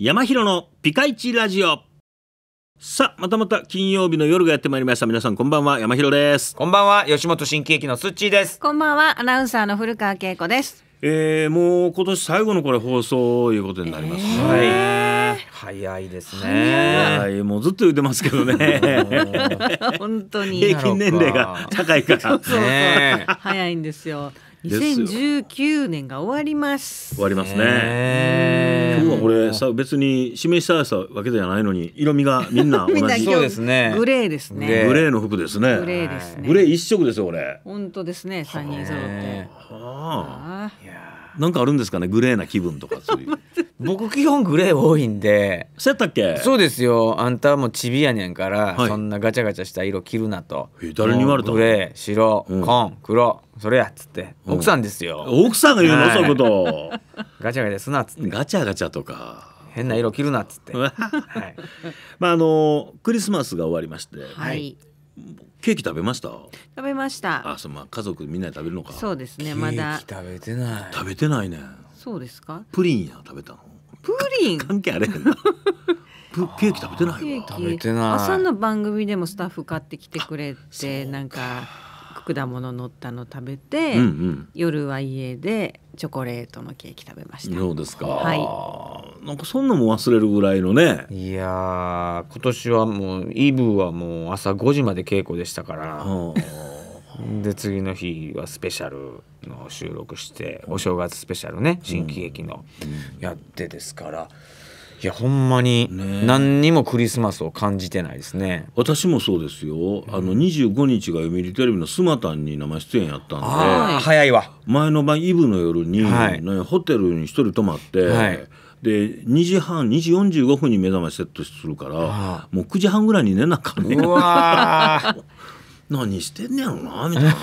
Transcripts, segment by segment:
山広のピカイチラジオさあまたまた金曜日の夜がやってまいりました皆さんこんばんは山広ですこんばんは吉本新喜劇のすっちーですこんばんはアナウンサーの古川恵子ですえー、もう今年最後のこれ放送いうことになります、えー、はい早いですねはいもうずっと言ってますけどね 本当に平均年齢が高いからね、早いんですよ2019年が終わります終わりますね今日はこれさ別に示したさわけじゃないのに色味がみんな同じ そうですねグレーですねグレーの服ですねグレーですねグレー一色ですよ俺。本当ですね三人揃ってはあいやなんかあるんですかねグレーな気分とかそういう 僕基本グレー多いんでそうやったっけそうですよあんたもうちびやねんから、はい、そんなガチャガチャした色着るなと誰に言われたのグレー白、うん、紺黒それやっつって、奥さんですよ奥さんが言うの、そういうこと ガチャガチャすなっつってガチャガチャとか変な色着るなっつって、はい、まああのクリスマスが終わりまして、はい、ケーキ食べました食べましたあそうまあ家族みんなで食べるのかそうですねまだ食べてない食べてないねそうですかプリンや食べたのプリン関係あれへケーキ食べてない食べてない 朝の番組でもスタッフ買ってきてくれてなんか果物乗ったの食べて、うんうん、夜は家でチョコレートのケーキ食べましたそうですか、はい、なんかそんなも忘れるぐらいのねいや今年はもうイブはもう朝5時まで稽古でしたから、で次の日はスペシャルの収録してお正月スペシャルね新喜劇のやってですから、いやほんまに何にもクリスマスを感じてないですね私もそうですよあの25日が読売テレビの「スマタン」に生出演やったんで早いわ前の晩イブの夜に、ね、ホテルに一人泊まって、はいで2時半2時45分に目覚ましセットするからもう9時半ぐらいに寝なあかんね 何してんねやろなみたいな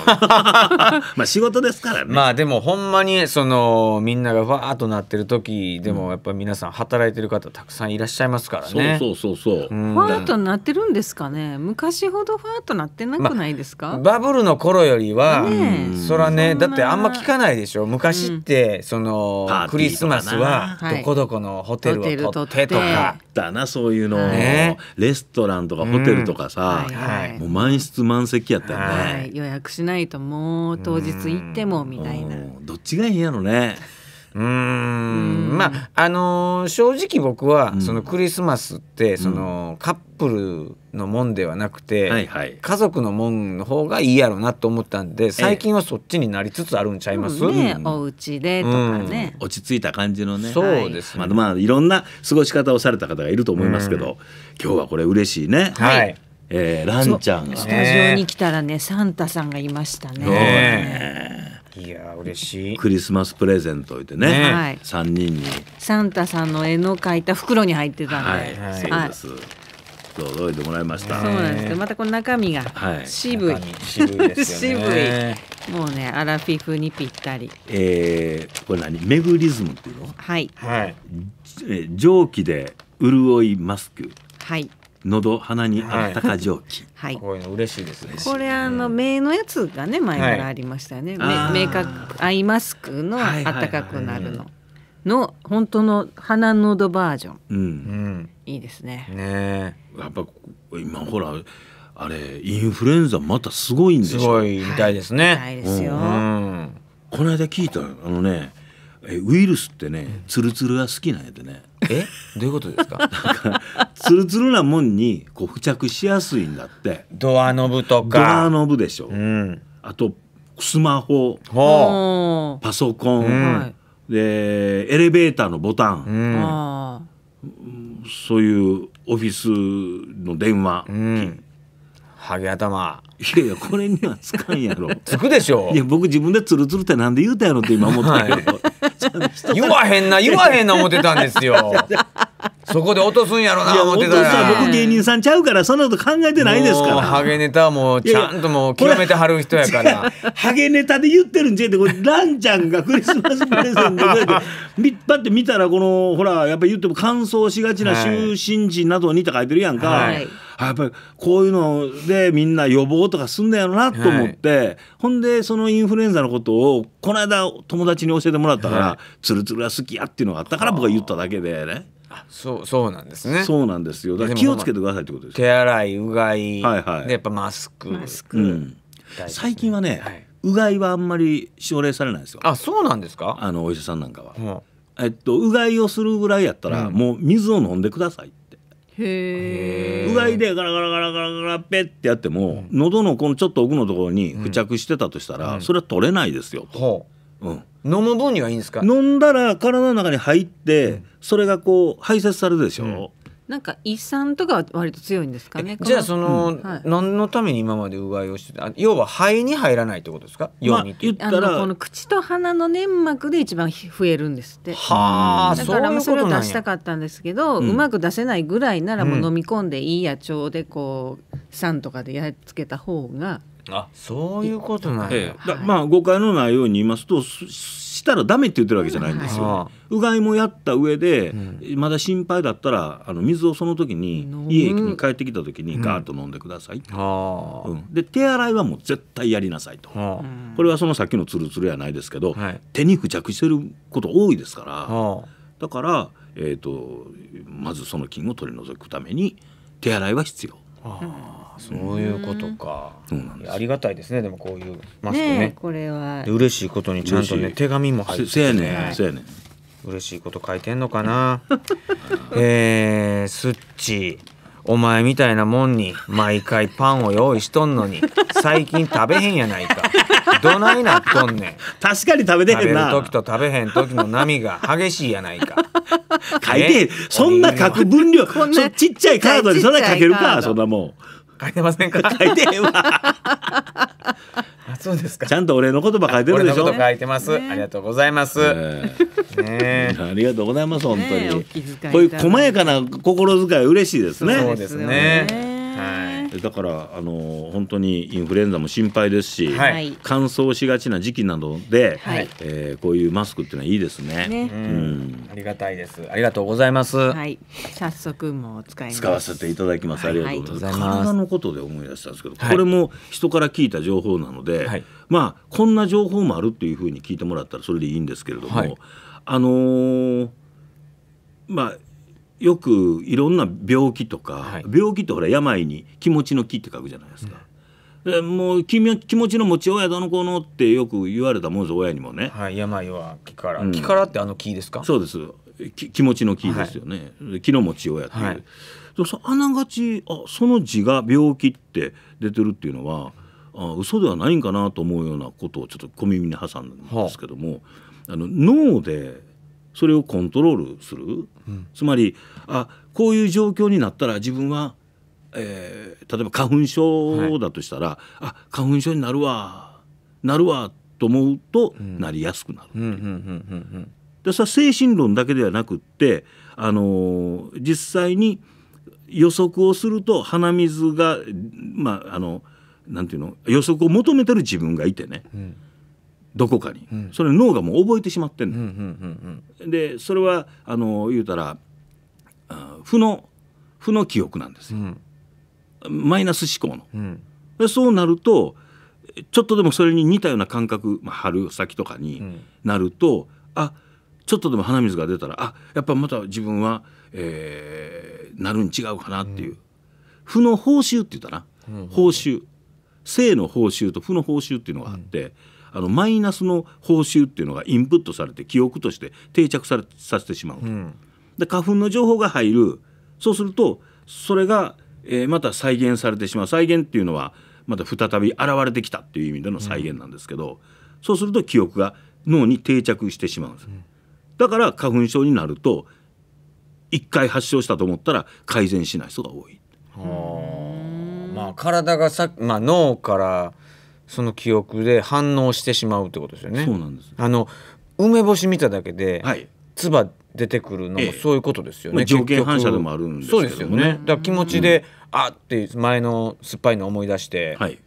まあ仕事ですからねまあでもほんまにそのみんながわーっとなってる時でもやっぱ皆さん働いてる方たくさんいらっしゃいますからねそうそうそうそう、うん、ファーっとなってるんですかね昔ほどファーっとなってなくないですか、まバブルの頃よりは、ね、そらねだってあんま聞かないでしょ昔って、そのクリスマスはどこどこのホテルを取ってとか、だなそういうの、ね、レストランとかホテルとかさ、うんはいはい、もう満室満席席やったよね、はい、予約しないともう当日行ってもみたいなどっちがいいやろねうんまああのー、正直僕はそのクリスマスってそのカップルのもんではなくて家族のもんの方がいいやろうなと思ったんで最近はそっちになりつつあるんちゃいます、ええ、ね、お家でとかね、うん、落ち着いた感じのねそうです、ね、まあ、まあいろんな過ごし方をされた方がいると思いますけど、うん、今日はこれ嬉しいね、はい、えー、ランちゃんがスタジオに来たらねサンタさんがいましたね。ねいや嬉しいクリスマスプレゼントいてねね、3人にサンタさんの絵の描いた袋に入ってたんで、はいはい、そうです届いてもらいました、そうなんですけどまたこの中身が渋い、はい、渋い、ね、渋いもうねアラフィフにぴったりえー、これ何メグリズムっていうのはい、はい、蒸気で潤いマスクはい喉鼻にあったか蒸気。はい。こういうの嬉しいですね。これあの目のやつがね前からありましたよね。はい、目目アイマスクのあったかくなるの。の本当の鼻のどバージョン、うん、いいですね。ねやっぱ今ほらあれインフルエンザまたすごいんでしょすごいみたいですね。はい、いですよ、うん、この間聞いたあのねえウイルスってねツルツルが好きなんやでねえどういうことですかツルツルなもんにこう付着しやすいんだってドアノブとかドアノブでしょ、うん、あとスマホパソコン、うん、でエレベーターのボタン、うん、そういうオフィスの電話、うんハゲ頭いやいやこれにはつかんやろつくでしょいや僕自分でツルツルってなんで言うたやろって今思ったけど、はい言わへんな言わへんな思ってたんですよ そこで落とすんやろな思ってたら僕芸人さんちゃうからそんなこと考えてないですからハゲネタはもうちゃんともう極めてはる人やからハゲネタで言ってるんじゃってこれランちゃんがクリスマスプレゼントでだって見たらこのほらやっぱり言っても乾燥しがちな就寝時などにって書いてるやんか、はい、やっぱりこういうのでみんな予防とかすんだよなと思って、はい、ほんでそのインフルエンザのことをこの間友達に教えてもらったから、つるツルツルは好きやっていうのがあったから僕は言っただけでね。あそうそうなんですねそうなんですよだから気をつけてくださいってことです手洗いうがい、はいはい、でやっぱマスクマスク、うん最近はね、はい、うがいはあんまり奨励されないですよあそうなんですかあのお医者さんなんかは、うん、えっと、うがいをするぐらいやったら、うん、もう水を飲んでくださいってへえうがいでガラガラガラガラガラペってやっても、うん、喉のこのちょっと奥のところに付着してたとしたら、それは取れないですよと。うん飲む分にはいいんですか飲んだら体の中に入って、うん、それがこう排泄されるでしょ、うん、なんか胃酸とかは割と強いんですかねじゃあその、うん何のために今までうがいをしてた要は肺に入らないってことですか要に、まあ、言ったらこの口と鼻の粘膜で一番増えるんですってはあだからもそれを出したかったんですけどうまく出せないぐらいならもう飲み込んでいいや鳥でこう酸とかでやっつけた方が、うんあそういうことなんだ,、ええい、まあ誤解のないように言いますとしたらダメって言ってるわけじゃないんですよ、はい、うがいもやった上で、うん、まだ心配だったらあの水をその時に家に帰ってきた時にガーッと飲んでください、うんうん、で手洗いはもう絶対やりなさいと、これはそのさっきのツルツルやないですけど、はい、手に付着してること多いですから、だから、えーと、とまずその菌を取り除くために手洗いは必要。そういうことか、ありがたいですねでもこういうマスクねこれは嬉しいことにちゃんとね手紙も入ってねせやね嬉しいこと書いてんのかなえー、スッチお前みたいなもんに毎回パンを用意しとんのに最近食べへんやないかどないなっとんねん 確かに食べてへんな食べる時と食べへん時の波が激しいやないか 書いてへん、そんな書く分量そちっちゃいカードにそんな書けるかそんなもん書いてませんか書いてへんわあそうですかちゃんと俺の言葉書いてるでしょ書いてます、ね、ありがとうございます、えー、ねありがとうございます本当に、ね、こういう細やかな心遣い嬉しいですねそうですねはい、だからあの本当にインフルエンザも心配ですし、はい、乾燥しがちな時期などで、はい、えー、こういうマスクっていうのはいいですね、ね、うん、ありがたいですありがとうございます、はい、早速もう使います使わせていただきます、ありがとうございます体のことで思い出したんですけど、これも人から聞いた情報なので、はい、まあこんな情報もあるっていうふうに聞いてもらったらそれでいいんですけれども、あのー、まあよくいろんな病気とか、はい、病気ってほら病に気持ちの気って書くじゃないですか。うん、もう気気持ちの持ち親だの子のってよく言われたもんです親にもね、はい、病は気から、うん、気からってあの気ですかそうです気持ちの気ですよね、はい、気の持ち親っていう、はい、あながちあその字が病気って出てるっていうのはあ嘘ではないんかなと思うようなことをちょっと小耳に挟んだんですけども、はあ、あの脳でそれをコントロールする、うん、つまりあこういう状況になったら自分は、えー、例えば花粉症だとしたら、はい、あ花粉症になるわなるわと思うと、なりやすくなるっていう。でさ精神論だけではなくって、あのー、実際に予測をすると鼻水がまああのなんていうの予測を求めてる自分がいてね、うんどこかに、うん、それ脳がもう覚えてしまってんの、うんうんうんうん、でそれはあの言うたら負の負の記憶なんですよ、うん、マイナス思考の、うん、でそうなるとちょっとでもそれに似たような感覚、まあ、春先とかになると、うん、あちょっとでも鼻水が出たらあやっぱまた自分は、えー、なるに違うかなっていう、うん、負の報酬って言ったな、うん、報酬性の報酬と負の報酬っていうのがあって、あのマイナスの報酬っていうのがインプットされて記憶として定着されさせてしまううん、で花粉の情報が入るそうするとそれが、えー、また再現されてしまう再現っていうのはまた再び現れてきたっていう意味での再現なんですけど、うん、そうすると記憶が脳に定着してしまうんです、うん、だから花粉症になると1回発症したと思ったら改善しない人が多い。まあ、体がさ、まあ、脳からその記憶で反応してしまうってことですよね。そうなんですあの梅干し見ただけで、はい、唾出てくるのもそういうことですよね。ええ、条件反射でもあるんですけね。そうですよね。だ気持ちで、うん、あって前の酸っぱいの思い出して、はい、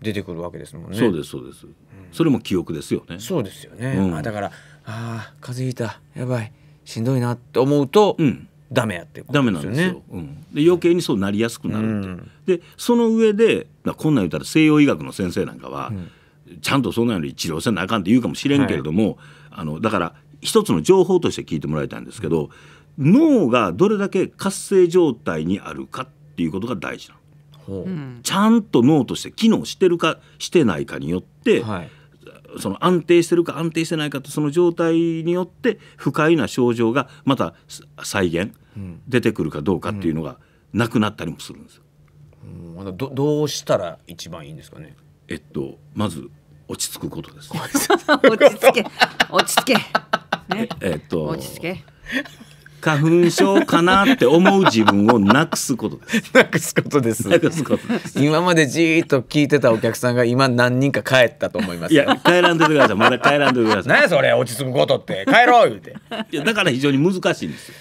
出てくるわけですもんね。そうですそうです。それも記憶ですよね。そうですよね。うん、だからああ風邪ひいたやばいしんどいなって思うと、うん、ダメやってことですよね。なんですよ、うん、で余計にそうなりやすくなるうん、でその上でこんなん言ったら西洋医学の先生なんかは、うん、ちゃんとそんなのに治療せなあかんって言うかもしれんけれども、はい、あのだから一つの情報として聞いてもらいたいんですけど、脳がどれだけ活性状態にあるかっていうことが大事なの。ちゃんと脳として機能してるかしてないかによって、はい、その安定してるか安定してないかとその状態によって不快な症状がまた再現、うん、出てくるかどうかっていうのがなくなったりもするんですよ。うん、どどうしたら一番いいんですかねえっとまず落ち着くことです。落ち着け落ち着け、ね、えっと落ち着け花粉症かなって思う自分をなくすことです なくすことですなくすことです今までじーっと聞いてたお客さんが今何人か帰ったと思いますいや帰らんでくださいまだ帰らんでください何やそれ落ち着くことって帰ろう言うて いやだから非常に難しいんですよ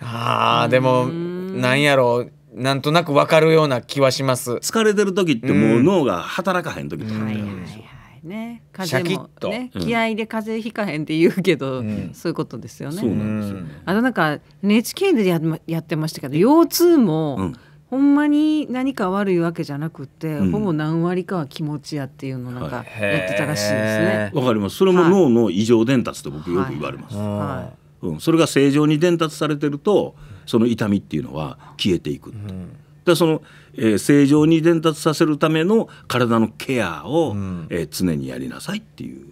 あーでもなんやろうなんとなくわかるような気はします疲れてる時ってもう脳が働かへん時とかあるんですよ、ね風もね、気合で風邪ひかへんって言うけど、うん、そういうことですよね。そうなんですよ、ね、あとなんか NHK でややってましたけど腰痛も、ほんまに何か悪いわけじゃなくて、うん、ほぼ何割かは気持ちやっていうのなんかやってたらしいですね。わ、はい、かります。それも脳の異常伝達と僕よく言われます。はい、はいうん、それが正常に伝達されてるとその痛みっていうのは消えていくて、うん、だそのえー、正常に伝達させるための体のケアを、うん、えー、常にやりなさいっていう。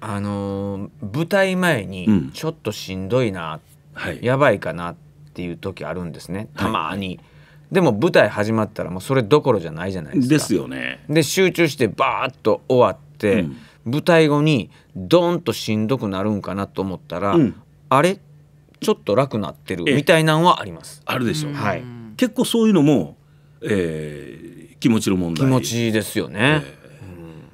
あのー、舞台前にちょっとしんどいな、うん、やばいかなっていう時あるんですね、たまに。はいでも舞台始まったらもうそれどころじゃないじゃないですか。ですよね。で集中してバーッと終わって、うん、舞台後にドンとしんどくなるんかなと思ったら、うん、あれちょっと楽なってるみたいなんはあります。あるでしょう、はい。結構そういうのもえー、気持ちの問題気持ちですよね、え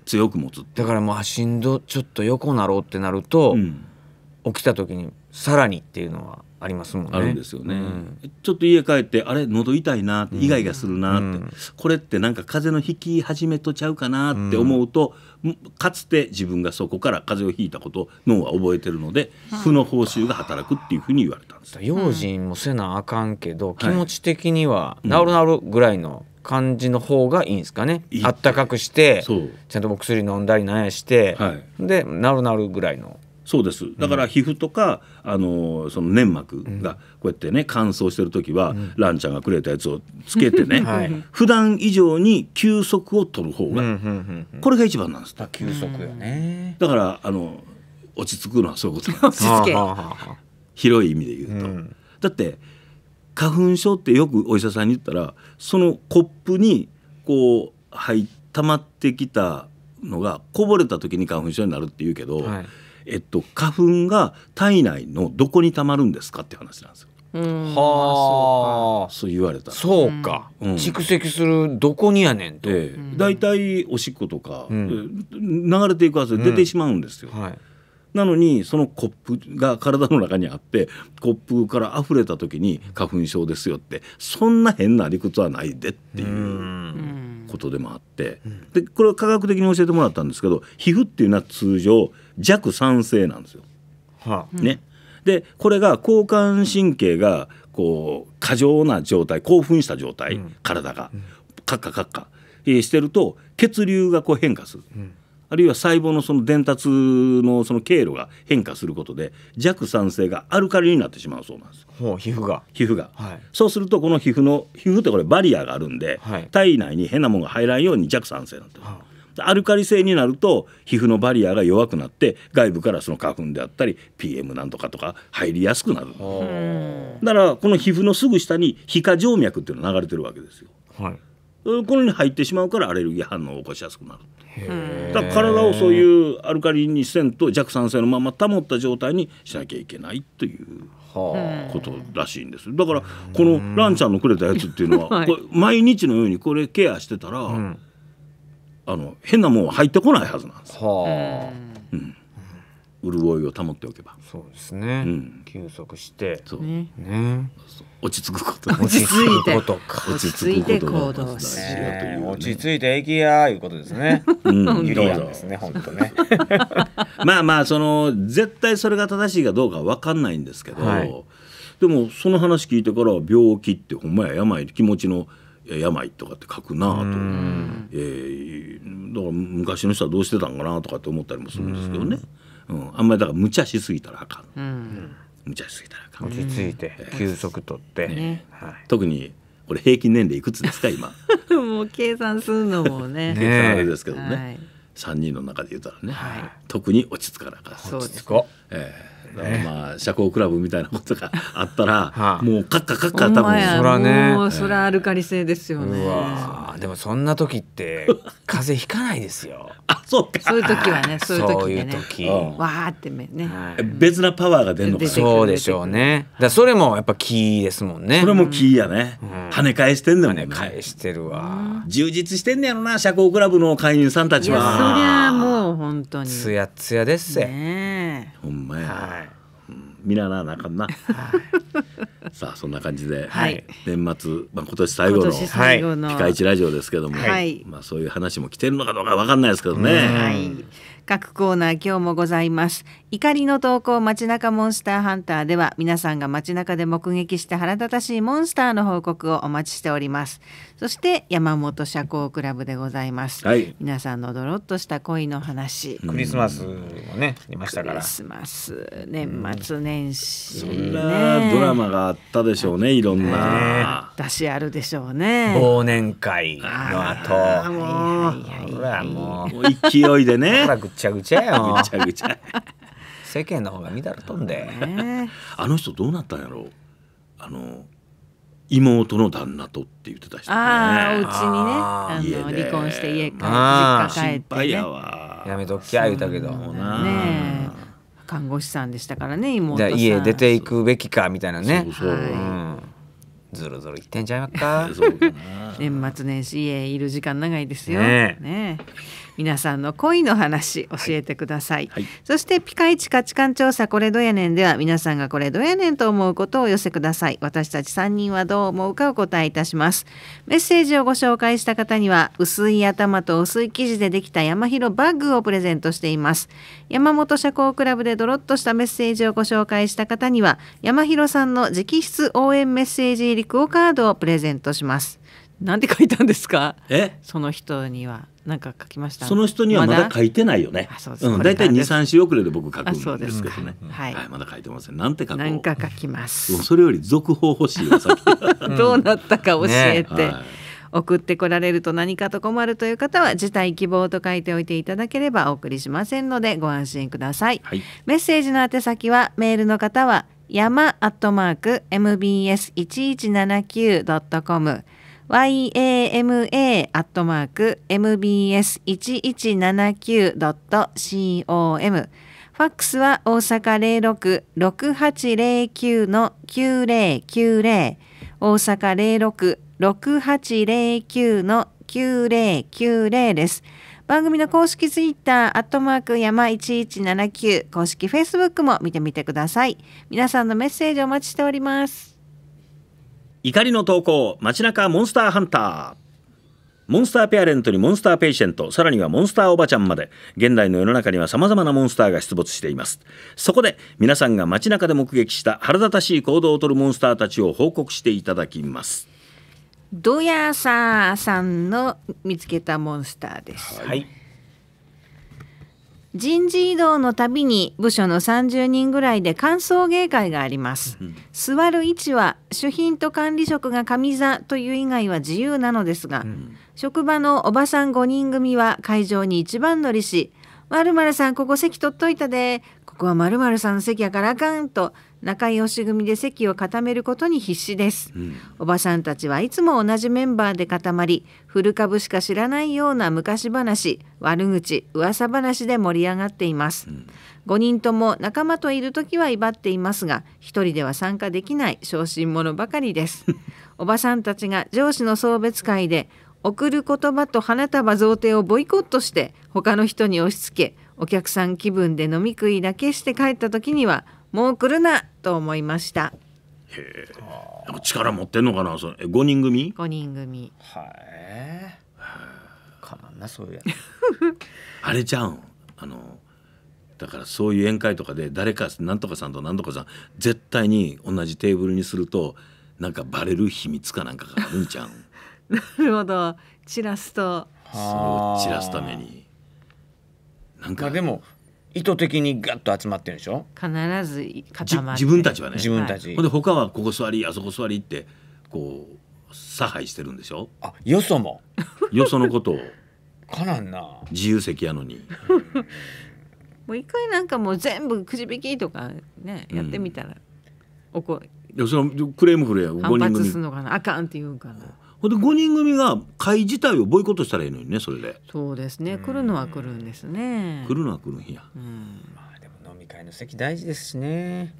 ー、強く持つだからもうしんどちょっと横なろうってなると、うん、起きた時にさらにっていうのはありますもんね。あるんですよね。うん、ちょっと家帰ってあれ喉痛いなってイガイガするなって、うん、これってなんか風邪の引き始めとちゃうかなって思うと、うん、かつて自分がそこから風邪を引いたことを脳は覚えてるので負の報酬が働くっていうふうに言われたんです。用心もせなあかんけど気持ち的には治る治るぐらいの、感じの方がいいんですかねあったかくしてちゃんとお薬飲んだりなんやして、はい、でなるなるぐらいのそうですだから皮膚とか、うん、あのその粘膜がこうやってね乾燥してる時は、うん、ランちゃんがくれたやつをつけてね、はい、普段以上に休息を取る方が、うん、これが一番なんです休息よねだからあの落ち着くのはそういうことなんです広い意味で言うと、だって花粉症ってよくお医者さんに言ったらそのコップにこう入溜まってきたのがこぼれた時に花粉症になるって言うけど、はいえっと、花粉が体内のどこにたまるんですかって話なんですよ。はあそう言われたそうか、うん、蓄積するどこにやねんと大体、ええ、おしっことか、うん、流れていくはずで出てしまうんですよ、うんはいなのにそのコップが体の中にあってコップから溢れた時に花粉症ですよってそんな変な理屈はないでっていうことでもあってでこれは科学的に教えてもらったんですけど皮膚っていうのは通常弱酸性なんですよ。はあ、ね、でこれが交感神経がこう過剰な状態興奮した状態、体がカッカカッカしてると血流がこう変化する。うんあるいは細胞のその伝達のその経路が変化することで弱酸性がアルカリになってしまうそうなんですほう皮膚が皮膚が、はい、そうするとこの皮膚の皮膚ってこれバリアがあるんで、はい、体内に変なものが入らんように弱酸性になってす。はあ、アルカリ性になると皮膚のバリアが弱くなって外部からその花粉であったり PM なんとかとか入りやすくなるだからこの皮膚のすぐ下に皮下静脈っていうのが流れてるわけですよ、はいこれに入ってしまうからアレルギー反応を起こしやすくなるだから体をそういうアルカリにせんと弱酸性のまま保った状態にしなきゃいけないということらしいんですだからこのランちゃんのくれたやつっていうのは、毎日のようにこれケアしてたら、あの変なもんは入ってこないはずなんです。は潤いを保っておけばそうですね、うん、休息してそうねね落ち着くこと落ち着いて落ち着いて行動する落ち着いて駅やいうことですね、うん、ユリアですね本当ね まあまあその絶対それが正しいかどうかわかんないんですけど、はい、でもその話聞いてから病気ってほんまや病気持ちの病とかって書くなと、えー、だから昔の人はどうしてたんかなとかって思ったりもするんですけどね。うん、あんまりだから無茶しすぎたらあかん、うん、無茶しすぎたらあかん落ち着いて、休息とって、ねはい、特にこれ平均年齢いくつですか今 もう計算するのもね 計算あれですけどね、はい、3人の中で言うたらね、はい、特に落ち着かなかったそうです、か、えーまあ社交クラブみたいなことがあったら、もうカッカカッカ多分そらねもうそらアルカリ性ですよねでもそんな時って風邪ひかないですよ あそうかそういう時はね そういう時わーってね、別なパワーが出るのかそうでしょうねだそれもやっぱキーですもんねそれもキーやね、跳ね返してんのよね返してるわ充実してんねやろな社交クラブの会員さんたちはそりゃもう本当につやつやですねほんまや、見ななあかんな。さあそんな感じで、はい、年末、まあ、今年最後の「ピカイチラジオ」ですけども、はい、まあ、そういう話も来てるのかどうか分かんないですけどね。はい各コーナー今日もございます怒りの投稿街中モンスターハンターでは皆さんが街中で目撃した腹立たしいモンスターの報告をお待ちしておりますそして山本社交クラブでございます、はい、皆さんのドロッとした恋の話クリスマスもね出ましたからクリスマス年末年始、そんなドラマがあったでしょうねいろんな、ね、出あるでしょうね忘年会の後あもう勢いでねちゃぐちゃよ。ぐちゃぐちゃ 世間の方が見たら飛んで、あの人どうなったんやろうあの妹の旦那とって言ってた人ねああうちにねあの離婚して家帰って実家帰って、やめときゃ言うたけどね看護師さんでしたからね妹さん家出ていくべきかみたいなねそうそう、はいんずるずる言ってんちゃいますか 年末年始家いる時間長いですよねね皆さんの恋の話教えてください、はいはい、そしてピカイチ価値観調査これどやねんでは皆さんがこれどやねんと思うことをお寄せください私たち3人はどう思うかお答えいたしますメッセージをご紹介した方には薄い頭と薄い生地でできた山広バッグをプレゼントしています山本社交クラブでドロッとしたメッセージをご紹介した方には山広さんの直筆応援メッセージ入りクオカードをプレゼントしますなんて書いたんですかその人にはなんか書きましたその人にはまだ書いてないよね大体23週遅れで僕書くんですけどね、はい、まだ書いてませんなんて書なか書きますそれより続報欲しい どうなったか教えて、送ってこられると何かと困るという方は辞退希望と書いておいていただければお送りしませんのでご安心ください、はい、メッセージの宛先はメールの方は山アットマーク mbs 1179 dot com yama.mbs1179.com ファックスは大阪066809の9090大阪066809の9090です。番組の公式ツイッター、アットマーク山1179、公式フェイスブックも見てみてください。皆さんのメッセージお待ちしております。怒りの投稿街中モンスターハンターモンスターペアレントにモンスターペイシェントさらにはモンスターおばちゃんまで現代の世の中にはさまざまなモンスターが出没していますそこで皆さんが街中で目撃した腹立たしい行動をとるモンスターたちを報告していただきますドヤサーさんの見つけたモンスターです、はい人事異動のたびに部署の30人ぐらいで歓送迎会があります、座る位置は主賓と管理職が上座という以外は自由なのですが、うん、職場のおばさん5人組は会場に一番乗りし「まるさんここ席取っといたでここはまるさんの席やからあかん」と仲良し組で席を固めることに必死です、うん、おばさんたちはいつも同じメンバーで固まり古株しか知らないような昔話悪口噂話で盛り上がっています、うん、5人とも仲間といる時は威張っていますが一人では参加できない小心者ばかりです おばさんたちが上司の送別会で送る言葉と花束贈呈をボイコットして他の人に押し付けお客さん気分で飲み食いだけして帰った時にはもう来るなと思いましたへえ力持ってんのかなその、え、五人組五人組はいかなんなそういうや あれちゃんあのだからそういう宴会とかで誰かなんとかさんとなんとかさん絶対に同じテーブルにするとなんかバレる秘密かなんかがあるんちゃうん なるほど散らすとそう散らすためになんか、でも意図的にガッと集まってるでしょ必ず固まって自分たちはね自分たち、はい、ほんで他はここ座りあそこ座りってこう差配してるんでしょあよそもよそのことをかなんな自由席やのに もう一回なんかもう全部くじ引きとかね、やってみたらおこいやそのクレームフれや5人組すのかなあかんって言うんかなほんで5人組が会自体をボイコットしたらいいのにねそれでそうですね来るのは来るんですね来るのは来るんや、まあ、でも飲み会の席大事ですしね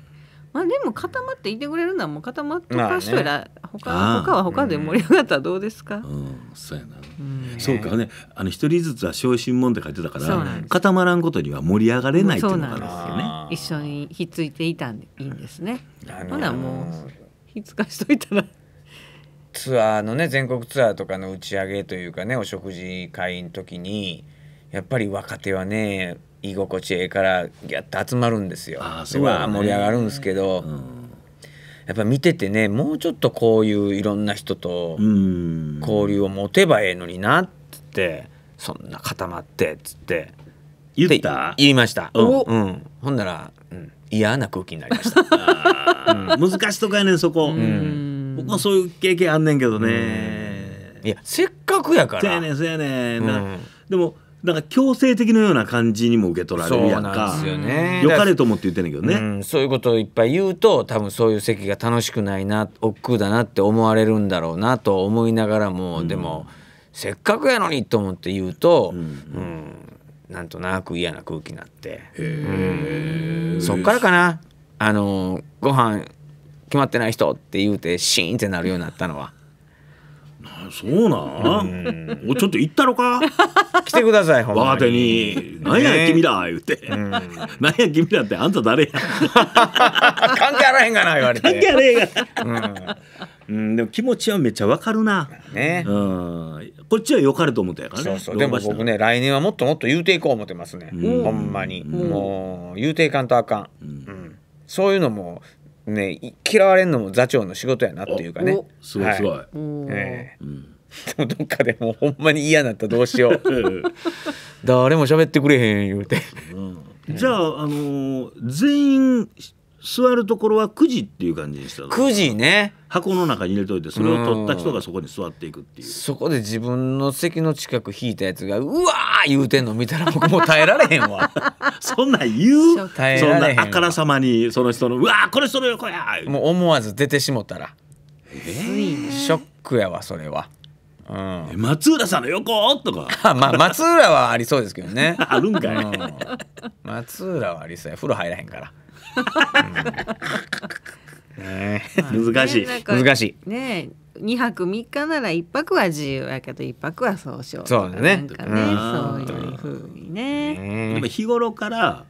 まあでも固まっていてくれるのはもう固まっとかしといら、他他は他で盛り上がったらどうですか、うん、そうやな、そうかねあの一人ずつは昇進門って書いてたから固まらんことには盛り上がれないっていうのがあんですよね一緒にひっついていたんでいいんですねほなもうひっつかしといたらツアーのね全国ツアーとかの打ち上げというかねお食事会の時にやっぱり若手はね居心地ええからギャッと集まるんですよ。あそう、ね、盛り上がるんですけど、うん、やっぱ見ててねもうちょっとこういういろんな人と交流を持てばええのになっつってそんな固まってっつって言った言いました。うん、ほんなら、うん、嫌な空気になりました。難しいとかやねんそこ。うんまあそういう経験あんねんけどね、いやせっかくやからそうやねんそうやねん、うん、でもなんか強制的のような感じにも受け取られるやんかよ、ね,、かれと思って言ってんねんけどね、うん、そういうことをいっぱい言うと多分そういう席が楽しくないな億劫だなって思われるんだろうなと思いながらも、うん、でもせっかくやのにと思って言うと、うん、うん、なんとなく嫌な空気になって、うん、そっからかなあのご飯決まってない人って言うてシーンってなるようになったのは。そうなん、うん、ちょっと行ったのか来てくださいほんまにに「何や君だ言うて「何、ね、や君だってあんた誰や関係あらへんがな言われて関係あらへんがな、うん、うん、でも気持ちはめっちゃわかるな、ねうん、こっちはよかると思ったやからねでも僕ね来年はもっともっと言うていこう思ってますね、うん、ほんまに、もう言うていかんとあかん、うん、そういうのもね嫌われんのも座長の仕事やなっていうかねすごいすごい、はいえー、うん、でも どっかでもほんまに嫌なったらどうしよう 誰も喋ってくれへん言うて、うん、じゃあ、あのー、全員座るところはくじっていう感じにしたくじね箱の中に入れといてそれを取った人がそこに座っていくっていう、そこで自分の席の近く引いたやつがうわー言うてんの見たら僕もう耐えられへんわ そんなん言う耐えそんられへんなあからさまにその人の「うわーこれその横や!」もう思わず出てしもたらえショックやわそれは、うん、松浦さんの横!」とか まあ松浦はありそうですけどね、あるんかい、うん、松浦はありそうや風呂入らへんからね難しいね、難しいね2泊3日なら1泊は自由やけど1泊は総称そうだねなんかねそういうふうにねやっぱ日頃から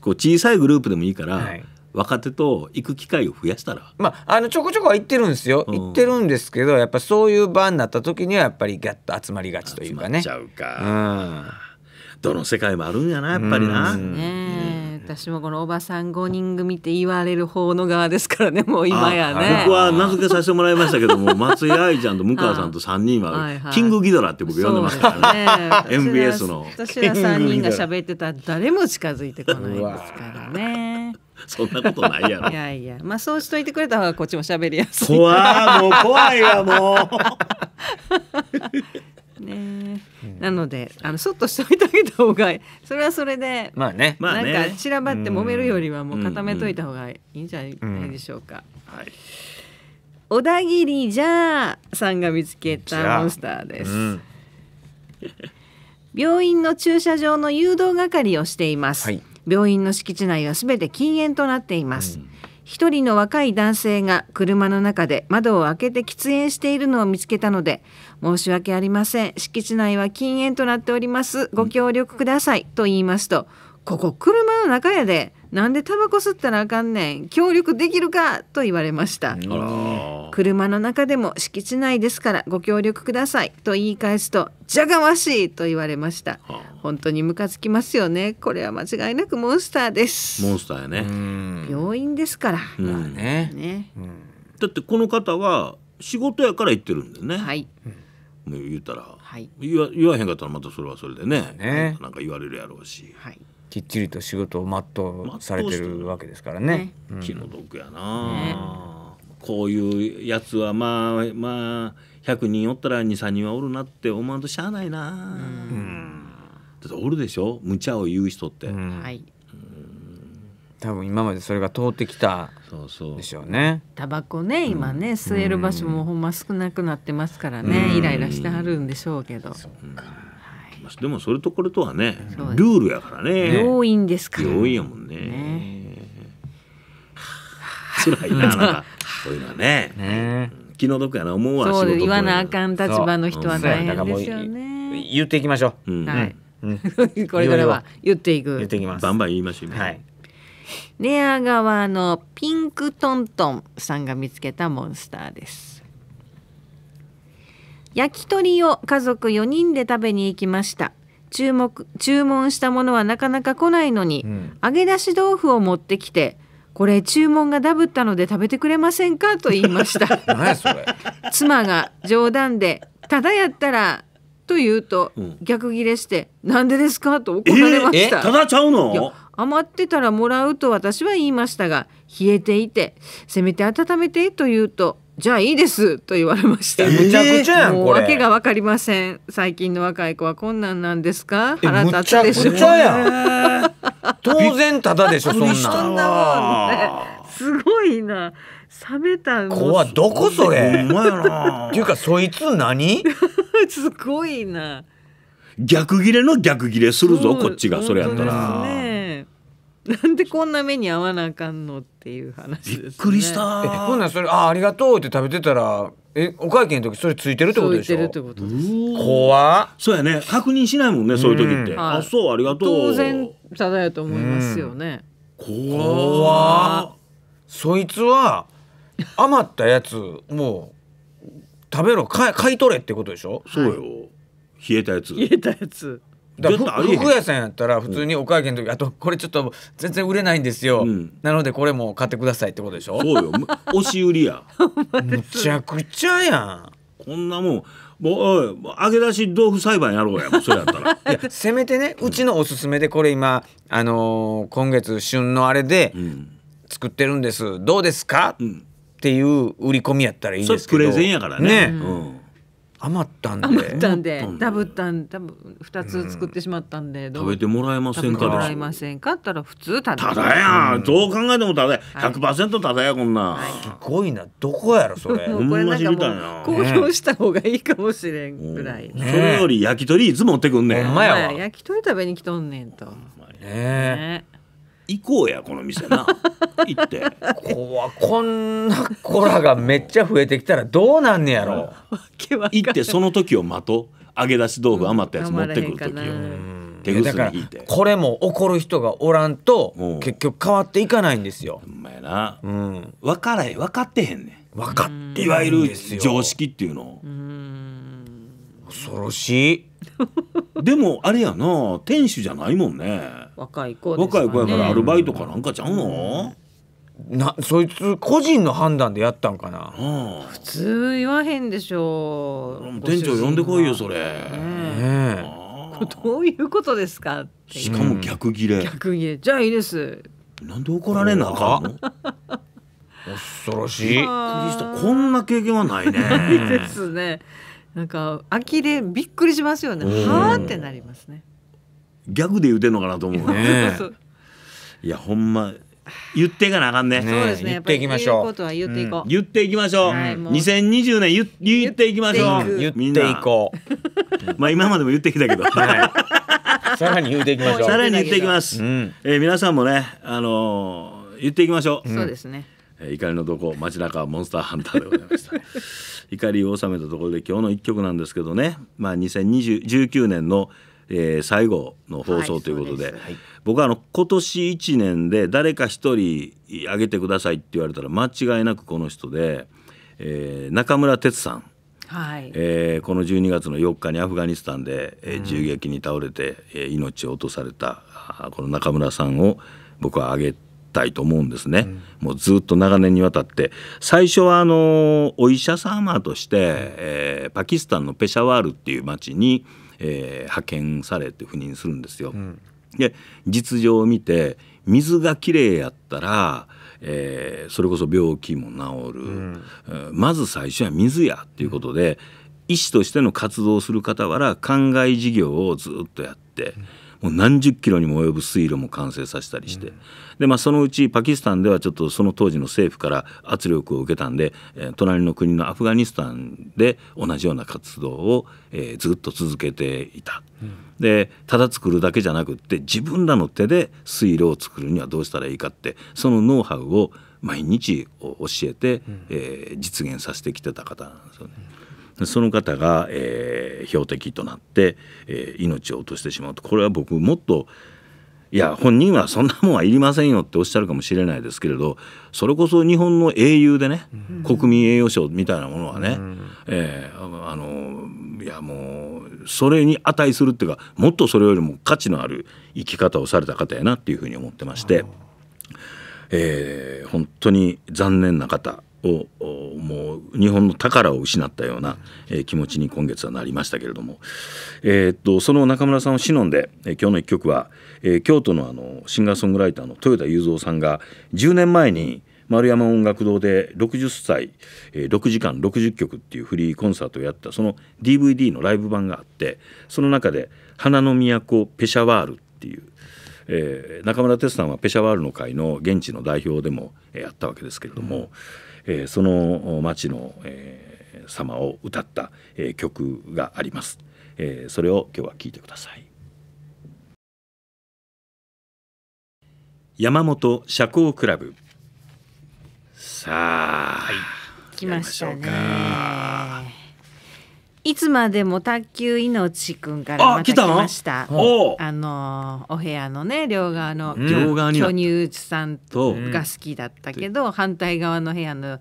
こう小さいグループでもいいから、はい若手と行く機会を増やしたら、まあ、あのちょこちょこは行ってるんですよ、うん、行ってるんですけどやっぱそういう場になった時にはやっぱりギャッと集まりがちというかね。集まっちゃうか、うん、どの世界もあるんやなやっぱりな。うん、ね私もこのおばさん5人組って言われる方の側ですからねもう今やね僕は名付けさせてもらいましたけども 松井愛ちゃんと向川さんと3人はキングギドラって僕呼んでましたからね MBS の私ら3人が喋ってたら誰も近づいてこないですからね。そんなことないやろ。いやいや、まあそうしといてくれた方がこっちも喋りやすい。怖い、もう怖いわもう。ね、なのであのそっとしておいてあげた方がいいそれはそれでまあねなんか散らばって揉めるよりはもう固めといた方がいいんじゃないでしょうか、うんうん、はい小田切じゃあさんが見つけたモンスターです、うん、病院の駐車場の誘導係をしています、はい、病院の敷地内はすべて禁煙となっています、うん1人の若い男性が車の中で窓を開けて喫煙しているのを見つけたので申し訳ありません敷地内は禁煙となっておりますご協力くださいと言いますとここ車の中やでなんでタバコ吸ったらあかんねん協力できるかと言われました車の中でも敷地内ですからご協力くださいと言い返すとじゃがましいと言われました本当にムカつきますよねこれは間違いなくモンスターですモンスターやね病院ですから、うんねね、うん、だってこの方は仕事やから言ってるんだよねはい言ったら、はい、言わ言わへんかったらまたそれはそれでね、ね、なんか言われるやろうし、はいきっちりと仕事を全うされてるわけですからね。うん、気の毒やな、ね、こういうやつはまあまあ100人おったら23人はおるなって思わんとしゃあないな、うん、だっておるでしょ無茶を言う人って。うんはい多分今までそれが通ってきたでしょうね。タバコね今ね、吸える場所もほんま少なくなってますからね、イライラしてはるんでしょうけど。そうかますでもそれとこれとはねルールやからね要因ですから病院やもんねね 辛いななんかこういうのはねね気の毒やな思うわそう言わなあかん立場の人は大変ですよね言っていきましょう、うん、はい、うん、これからは言っていく言っていきますバンバン言いましょう、はい寝屋川のピンクトントンさんが見つけたモンスターです焼き鳥を家族4人で食べに行きました注目注文したものはなかなか来ないのに、うん、揚げ出し豆腐を持ってきてこれ注文がダブったので食べてくれませんかと言いました 妻が冗談でただやったらと言うと、うん、逆ギレしてなんでですかと怒られました、えー、ただちゃうの余ってたらもらうと私は言いましたが冷えていてせめて温めてと言うとじゃあいいですと言われました。むちゃくちゃやんこれ。わけがわかりません。最近の若い子は困難なんですか。腹立つでしょ。むちゃやん。当然ただでしょそんな。そんなすごいな。冷めたこはどこそれ。お前な。っていうかそいつ何？すごいな。逆切れの逆切れするぞこっちがそれやったら。ねなんでこんな目に遭わなあかんのっていう話です、ね、びっくりしたえほんなそれあありがとうって食べてたらえお会計の時それついてるってことでしょついてるってことです怖そうやね確認しないもんねそういう時って、うん、あそうありがとう当然ただやと思いますよね、うん、怖そいつは余ったやつもう食べろ買い買い取れってことでしょそうよ、はい、冷えたやつ冷えたやつだ服屋さんやったら普通にお会計の時、うん、あとこれちょっと全然売れないんですよ、うん、なのでこれも買ってくださいってことでしょそうよ押し売りやむちゃくちゃやんこんなもんもう揚げ出し豆腐裁判やろうやそれやったら いやせめてねうちのおすすめでこれ今、あのー、今月旬のあれで作ってるんです、どうですか、うん、っていう売り込みやったらいいんですけどそプレゼンやからねね、うん余ったんで余ったんでダブったん多分2つ作ってしまったんで、食べてもらえませんかもらえませんかったら普通ただただや、どう考えてもただや100%ただやこんな、すごいなどこやろそれ これなんかもう公表した方がいいかもしれんぐらい、それより焼き鳥いつ持ってくんねんほんまや焼き鳥食べに来とんねんとねえ行こうやこの店な 行ってこわこんな子らがめっちゃ増えてきたらどうなんねやろ行ってその時を待と揚げ出し豆腐余ったやつ持ってくる時を、手ぐす引いてこれも怒る人がおらんと結局変わっていかないんですよほんやな、うん、分からへん分かってへんねん分かっていわゆる常識っていうのを。恐ろしい でもあれやな店主じゃないもんね若い子、ね、若い子やからアルバイトかなんかちゃうの、うん、なそいつ個人の判断でやったんかな、うん、普通言わへんでしょう店長呼んでこいよそれ、ねね、どういうことですかしかも逆ギレ、うん、逆ギレじゃあいいですなんで怒られなあか恐ろしいこんな経験はないねですねなんか呆れびっくりしますよね。はあってなりますね。逆で言ってんのかなと思うね。いやほんま言っていかなあかんね。そうですね。言っていきましょう。ことは言っていこう。言っていきましょう。二千二十年ゆ、言っていきましょう。言っていこう。まあ今までも言ってきたけど。はい。さらに言っていきましょう。さらに言っていきます。え皆さんもねあの言っていきましょう。そうですね。怒りのどこ街中モンスターハンターでございました。怒りを収めたところで今日の一曲なんですけどね、まあ、2019年の「えー、最後の放送ということではいではい、僕はあの今年1年で誰か1人あげてくださいって言われたら間違いなくこの人で、えー、中村哲さん、はいえー、この12月の4日にアフガニスタンで、えー、銃撃に倒れて、え、うん、命を落とされたこの中村さんを僕はあげたいと思うんですね、もうずっと長年にわたって最初はあのお医者様として、えー、パキスタンのペシャワールっていう町に、えー、派遣されて赴任するんですよ。うん、で実情を見て水がきれいやったら、えー、それこそ病気も治る、うん、まず最初は水やっていうことで、うん、医師としての活動をする傍ら灌漑事業をずっとやって。うんもう何十キロにも及ぶ水路も完成させたりして、うん、でまあ、そのうちパキスタンではちょっとその当時の政府から圧力を受けたんで、えー、隣の国のアフガニスタンで同じような活動を、えー、ずっと続けていた。うん、でただ作るだけじゃなくって自分らの手で水路を作るにはどうしたらいいかってそのノウハウを毎日教えて、うん、えー、実現させてきてた方なんですよね。その方が、えー、標的となって、えー、命を落としてしまうとこれは僕もっといや本人はそんなもんはいりませんよっておっしゃるかもしれないですけれどそれこそ日本の英雄でね、うん、国民栄誉賞みたいなものはね、うん、えー、あのいやもうそれに値するっていうかもっとそれよりも価値のある生き方をされた方やなっていうふうに思ってまして、えー、本当に残念な方をもう日本の宝を失ったような、えー、気持ちに今月はなりましたけれども、えー、っとその中村さんを偲んで、えー、今日の一曲は、えー、京都のあのシンガーソングライターの豊田雄三さんが10年前に丸山音楽堂で60歳、えー、6時間60曲っていうフリーコンサートをやったその DVD のライブ版があってその中で「花の都ペシャワール」っていう。えー、中村哲さんはペシャワールの会の現地の代表でも、えー、やったわけですけれども、うえー、その町の、えー、様を歌った、えー、曲があります、えー、それを今日は聞いてください山本社交クラブさあ、はい、来ましたねいつまでも卓球命くんからあまた来たました。おうあのお部屋のね両側の両側に巨乳た乳さんとが好きだったけど、反対側の部屋の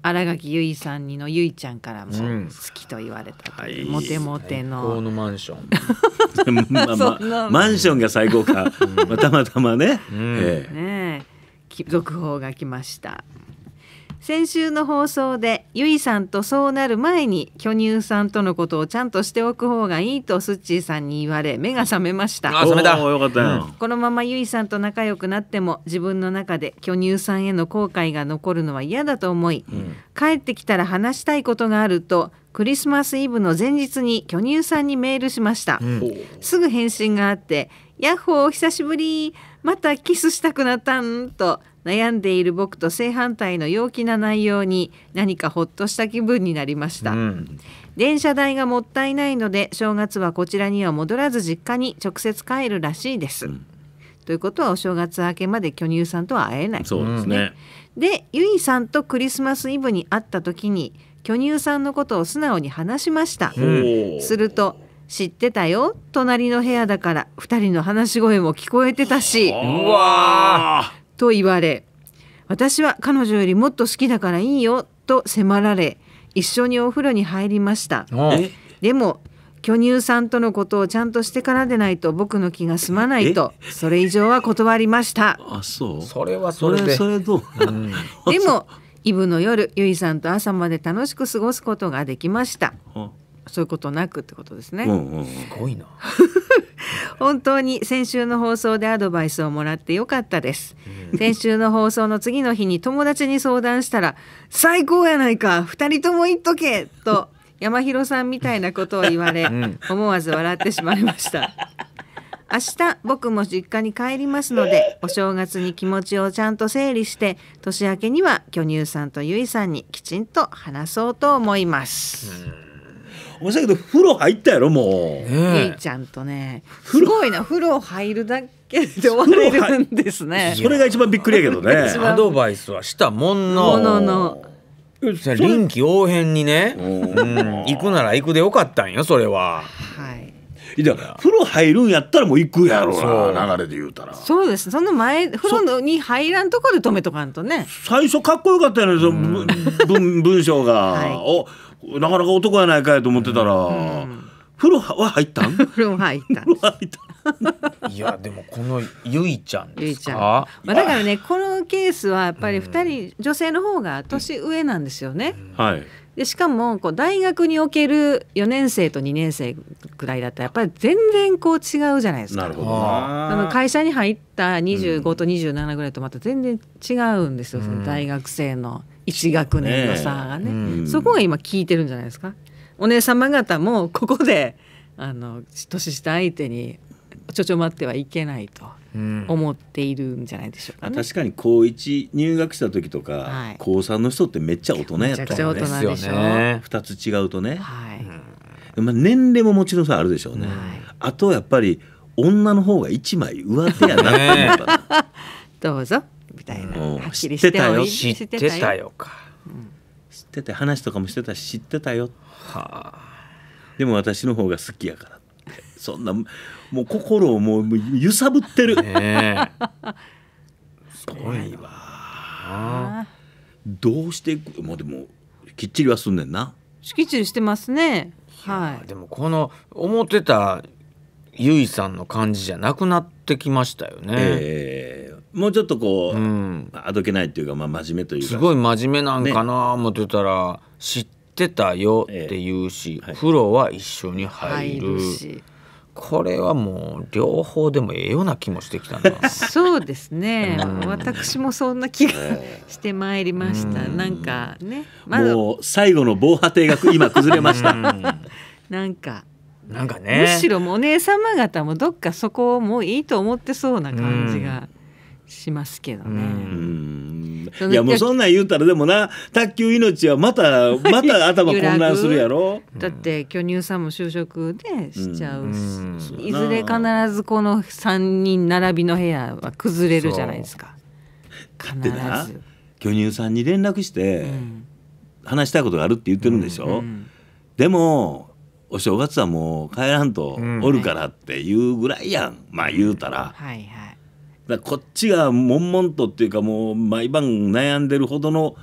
新垣結衣さんにの結衣ちゃんからも好きと言われたう、はモテモテ高の。マンション。まあま マンションが最高か、またまたまね、ええねき続報が来ました。先週の放送でゆいさんとそうなる前に巨乳さんとのことをちゃんとしておく方がいいとスッチーさんに言われ目が覚めましたあ覚めたよかったよ、このままゆいさんと仲良くなっても自分の中で巨乳さんへの後悔が残るのは嫌だと思い、うん、帰ってきたら話したいことがあるとクリスマスイブの前日に巨乳さんにメールしました、うん、すぐ返信があって「ヤッホー久しぶりまたキスしたくなったん」と悩んでいる僕と正反対の陽気な内容に何かほっとした気分になりました、うん、電車代がもったいないので正月はこちらには戻らず実家に直接帰るらしいです、うん、ということはお正月明けまで巨乳さんとは会えない、そうですねでゆいさんとクリスマスイブに会った時に巨乳さんのことを素直に話しました、すると知ってたよ隣の部屋だから2人の話し声も聞こえてたしうわと言われ私は彼女よりもっと好きだからいいよと迫られ一緒にお風呂に入りましたでも巨乳さんとのことをちゃんとしてからでないと僕の気が済まないとそれ以上は断りましたあそうそれはそれでそれそれどう、うん、でもイブの夜ゆいさんと朝まで楽しく過ごすことができましたそういうことなくってことですね。すごいな 本当に先週の放送でアドバイスをもらってよかったです、うん、先週の放送の次の日に友達に相談したら「最高やないか2人とも言っとけ!」と山広さんみたいなことを言われ、うん、思わず笑ってしまいました。明日僕も実家に帰りますのでお正月に気持ちをちゃんと整理して年明けには巨乳さんとゆいさんにきちんと話そうと思います。うんお前だけど風呂入ったやろもう。ねえちゃんとね。すごいな風呂入るだけで終われるんですね。それが一番びっくりやけどね。アドバイスはしたもんの。ものの。臨機応変にね、うん、行くなら行くでよかったんよそれは。はい。いや風呂入るんやったらもう行くやろうな流れで言うたらそうですその前風呂に入らんところで止めとかんとね最初かっこよかったよね、うん、文文章が、はい、おなかなか男やないかいと思ってたら、風呂は入ったん 風呂入った風呂入った いやでもこのゆいちゃんですか。まあだからねこのケースはやっぱり二人、女性の方が年上なんですよね。はい。でしかもこう大学における4年生と2年生くらいだったらやっぱり全然こう違うじゃないですか。なるほど。あの会社に入った25と27ぐらいとまた全然違うんですよ、うん、大学生の1学年の差がね、うん、そこが今効いてるんじゃないですかお姉様方もここであの年下相手にちょちょ待ってはいけないと思っているんじゃないでしょうか、ねうん、確かに高1入学した時とか、はい、高3の人ってめっちゃ大人やっためちゃくちゃ大人でしょ、ね、2つ違うとね、はいまあ、年齢ももちろんさあるでしょうね、はい、あとやっぱり女の方が一枚上手やなって思った どうぞたいな、うん、はっきりしてたよ知ってたよか、うん、知ってた話とかもしてたし知ってたよはあでも私の方が好きやからそんなもう心をもう揺さぶってる、ね、すごいわどうしてもうでもきっちりはすんねんなきっちりしてますねはいでもこの思ってたゆいさんの感じじゃなくなってきましたよね、えーもうちょっとこう、うん、あどけないっていうか、まあ、真面目というかすごい真面目なんかな思ってたら、ね、知ってたよって言うし、ええは風呂は一緒に入るし。これはもう両方でもええような気もしてきたな そうですね、うん、私もそんな気がしてまいりました、うん、なんかね、ま、もう最後の防波堤が今崩れましたなんかなんかねむしろもお姉様方もどっかそこをもういいと思ってそうな感じが、うしますけどね。いやもうそんなん言うたらでもな卓球命はまた また頭混乱するやろだって巨乳さんも就職でしちゃうし、ういずれ必ずこの3人並びの部屋は崩れるじゃないですか。必ず巨乳さんに連絡して、話したいことがあるって言ってるんでしょ。うでもお正月はもう帰らんとおるからっていうぐらいやん、まあ言うたら。はいはいだこっちが悶々とっていうかもう毎晩悩んでるほどの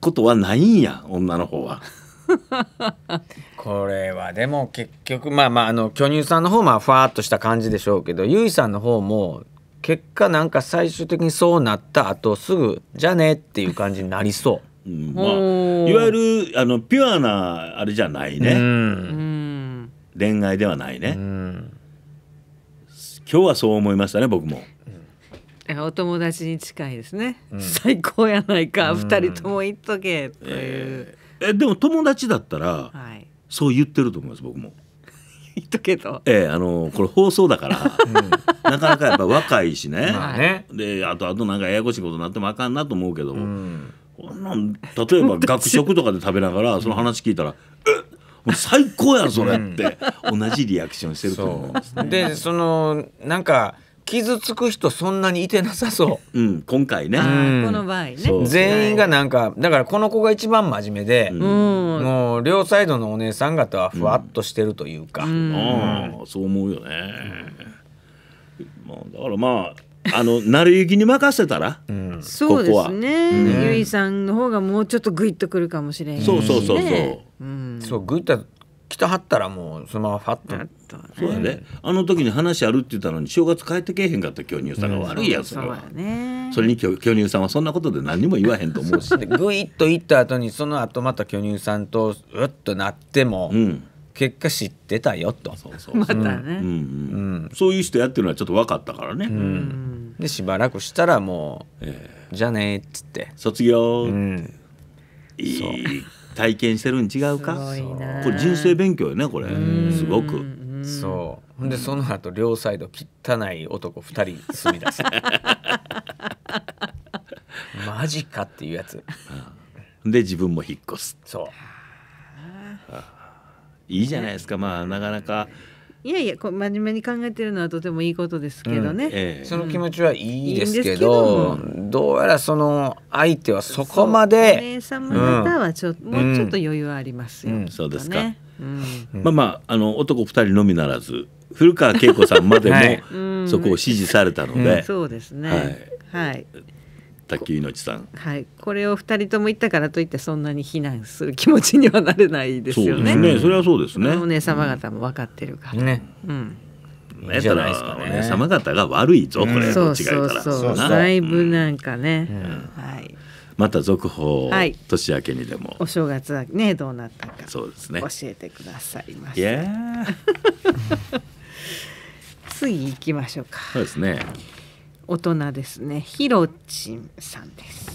ことはないんや女の方は。これはでも結局まあまああの巨乳さんの方もふわっとした感じでしょうけどゆいさんの方も結果なんか最終的にそうなった後すぐ「じゃね」っていう感じになりそう。まあ、いわゆるあのピュアなあれじゃないね、恋愛ではないね。うん今日はそう思いましたね僕も。お友達に近いですね、うん、最高やないか、うん、2人とも言っとけという、えー、えでも友達だったら、はい、そう言ってると思います僕も言っとけとええー、あのこれ放送だから、うん、なかなかやっぱ若いしねまあね、であとあとなんかややこしいことになってもあかんなと思うけどうん、こんなん例えば学食とかで食べながらその話聞いたら「えっう最高やそれって、同じリアクションしてると思います、ね、でそのなんか傷つく人そんなにいてなさそう。うん、今回ね。この場合ね。全員がなんか、だからこの子が一番真面目で、うん、もう両サイドのお姉さん方はふわっとしてるというか。うんうん、ああ、そう思うよね。まあだからまああの成り行きに任せたら、うん、そうですね、うん、ゆいさんの方がもうちょっとグイッとくるかもしれない、ね、そうそうそうそう、うん、そうグイッと来たはったらもうそのままファッと、ね、そうやねあの時に話あるって言ったのに正月帰ってけえへんかった巨乳さんが悪いやつ、うん、そうそね、それに巨乳さんはそんなことで何も言わへんと思うしグイッと行った後にその後また巨乳さんとうっとなっても、うん結果知ってたよとそうそうまたね、うんうんそういう人やってるのはちょっと分かったからね、うんでしばらくしたらもう、えー、じゃねえ」っつって卒業うん、いい体験してるん違うかこれ人生勉強よねこれすごくそうでその後両サイド汚い男二人住み出す マジかっていうやつで自分も引っ越すそういいじゃないですか、まあなかなか。いやいやこう真面目に考えてるのはとてもいいことですけどね、うんええ、その気持ちはいいですけどうん、どうやらその相手はそこまでお姉様方はちょ、うん、もうちょっと余裕ありますよ、ね、そうですか、まあまああの男二人のみならず古川恵子さんまでも、そこを支持されたので、そうですね、はい、はい滝井のちさんはいこれを二人とも言ったからといってそんなに非難する気持ちにはなれないですよねそうですねそれはそうですねお姉様方も分かってるから、ねうんいいじゃないですかね。様方が悪いぞ、これ、そうそうそう。だいぶなんかね、はい。また続報、はい、年明けにでもお正月はねどうなったかそうですね教えてくださいまいや 次行きましょうか。そうですね。大人ですねひろちんさんです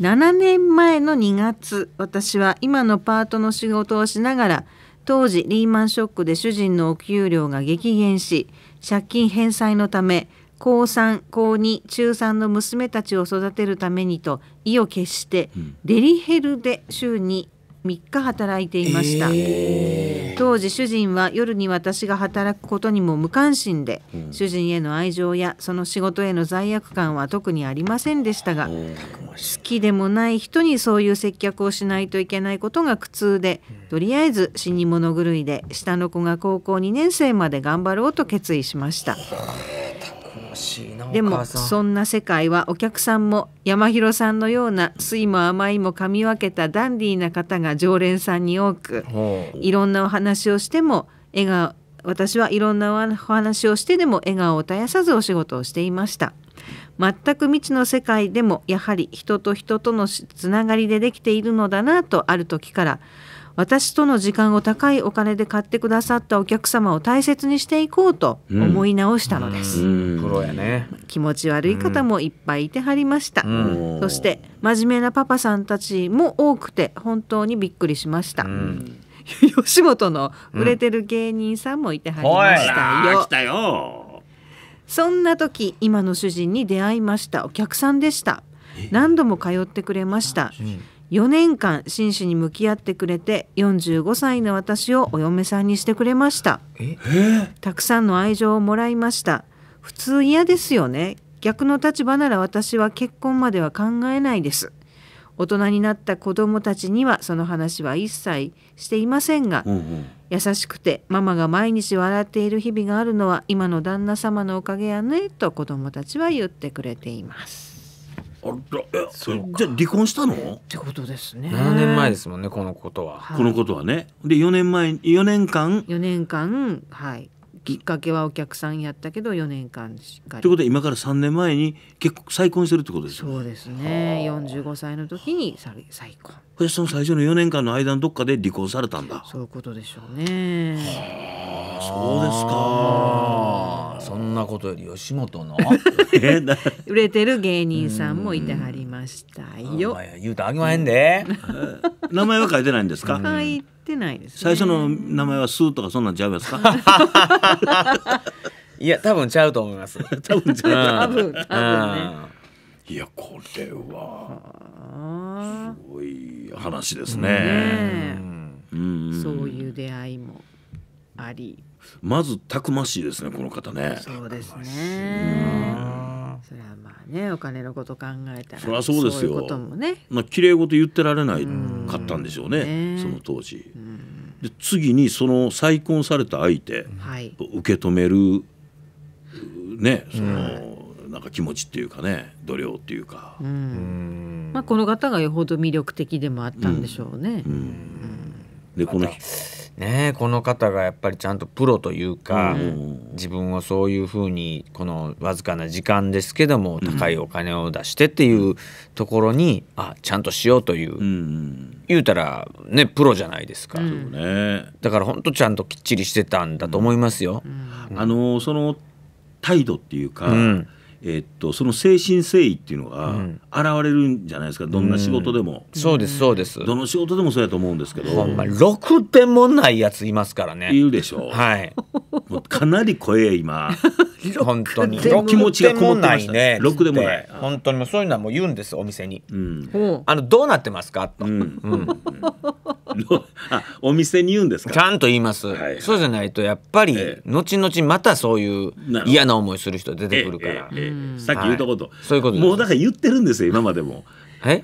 7年前の2月私は今のパートの仕事をしながら当時リーマンショックで主人のお給料が激減し借金返済のため高3高2中3の娘たちを育てるためにと意を決して、デリヘルで週に3日働いていました、えー、当時主人は夜に私が働くことにも無関心で、うん、主人への愛情やその仕事への罪悪感は特にありませんでしたが、うん、好きでもない人にそういう接客をしないといけないことが苦痛で、うん、とりあえず死に物狂いで下の子が高校2年生まで頑張ろうと決意しました。でもそんな世界はお客さんも山広さんのような酸いも甘いも噛み分けたダンディーな方が常連さんに多くいろんなお話をしても笑顔私はいろんなお話をしてでも笑顔を絶やさずお仕事をしていました全く未知の世界でもやはり人と人とのつながりでできているのだなとある時から「私との時間を高いお金で買ってくださったお客様を大切にしていこうと思い直したのです、うんプロやね気持ち悪い方もいっぱいいてはりました、うん、そして真面目なパパさんたちも多くて本当にびっくりしました、吉本の売れてる芸人さんもいてはりましたよ,、そんな時今の主人に出会いましたお客さんでした何度も通ってくれました、4年間真摯に向き合ってくれて45歳の私をお嫁さんにしてくれましたたくさんの愛情をもらいました普通嫌ですよね逆の立場なら私は結婚までは考えないです大人になった子供たちにはその話は一切していませんが、うんうん、優しくてママが毎日笑っている日々があるのは今の旦那様のおかげやねと子供たちは言ってくれていますじゃあ離婚したのってことですね7年前ですもんねこのことは、はい、このことはねで4年前4年間4年間はいきっかけはお客さんやったけど4年間しっかりということは今から3年前に結構再婚してるってことですよねそうですね45歳の時に再婚そその最初の4年間の間のどっかで離婚されたんだそういうことでしょうねはあそうですかそんなことより吉本の 売れてる芸人さんもいてはりましたよ。言うとあげまへんで。名前は書いてないんですか。書いてないです、ね、最初の名前はスーとかそんなんちゃうですか。いや多分ちゃうと思います。多分ちゃう。多分多分ね。いやこれはすごい話ですね。ねうん、そういう出会いもあり。まずたくましいですねこの方ね。そうですね。それはまあねお金のこと考えたらそりゃそうですよこともねまあ綺麗事言ってられないかったんでしょうねその当時で次にその再婚された相手受け止めるねそのなんか気持ちっていうかね度量っていうかまあこの方がよほど魅力的でもあったんでしょうねでこのねこの方がやっぱりちゃんとプロというか、自分をそういうふうにこのわずかな時間ですけども高いお金を出してっていうところに、あちゃんとしようという、言うたらねプロじゃないですか、だからほんとちゃんときっちりしてたんだと思いますよ。あのその態度っていうか、えっとその精神誠意っていうのが、うん現れるんじゃないですかどんな仕事でも、そうですそうですどの仕事でもそうやと思うんですけどほんまろくでもないやついますからねいるでしょうはいもうかなり怖え今 本当に気持ちがこもってましたねろくでもない本当にもうそういうのはもう言うんですお店に、うん、あのどうなってますかと、うん、うん、あお店に言うんですかちゃんと言います、はいそうじゃないとやっぱり、後々またそういう嫌な思いする人出てくるから、えーえー、さっき言ったこと、はい、そういうこともうだから言ってるんですよ今までも。え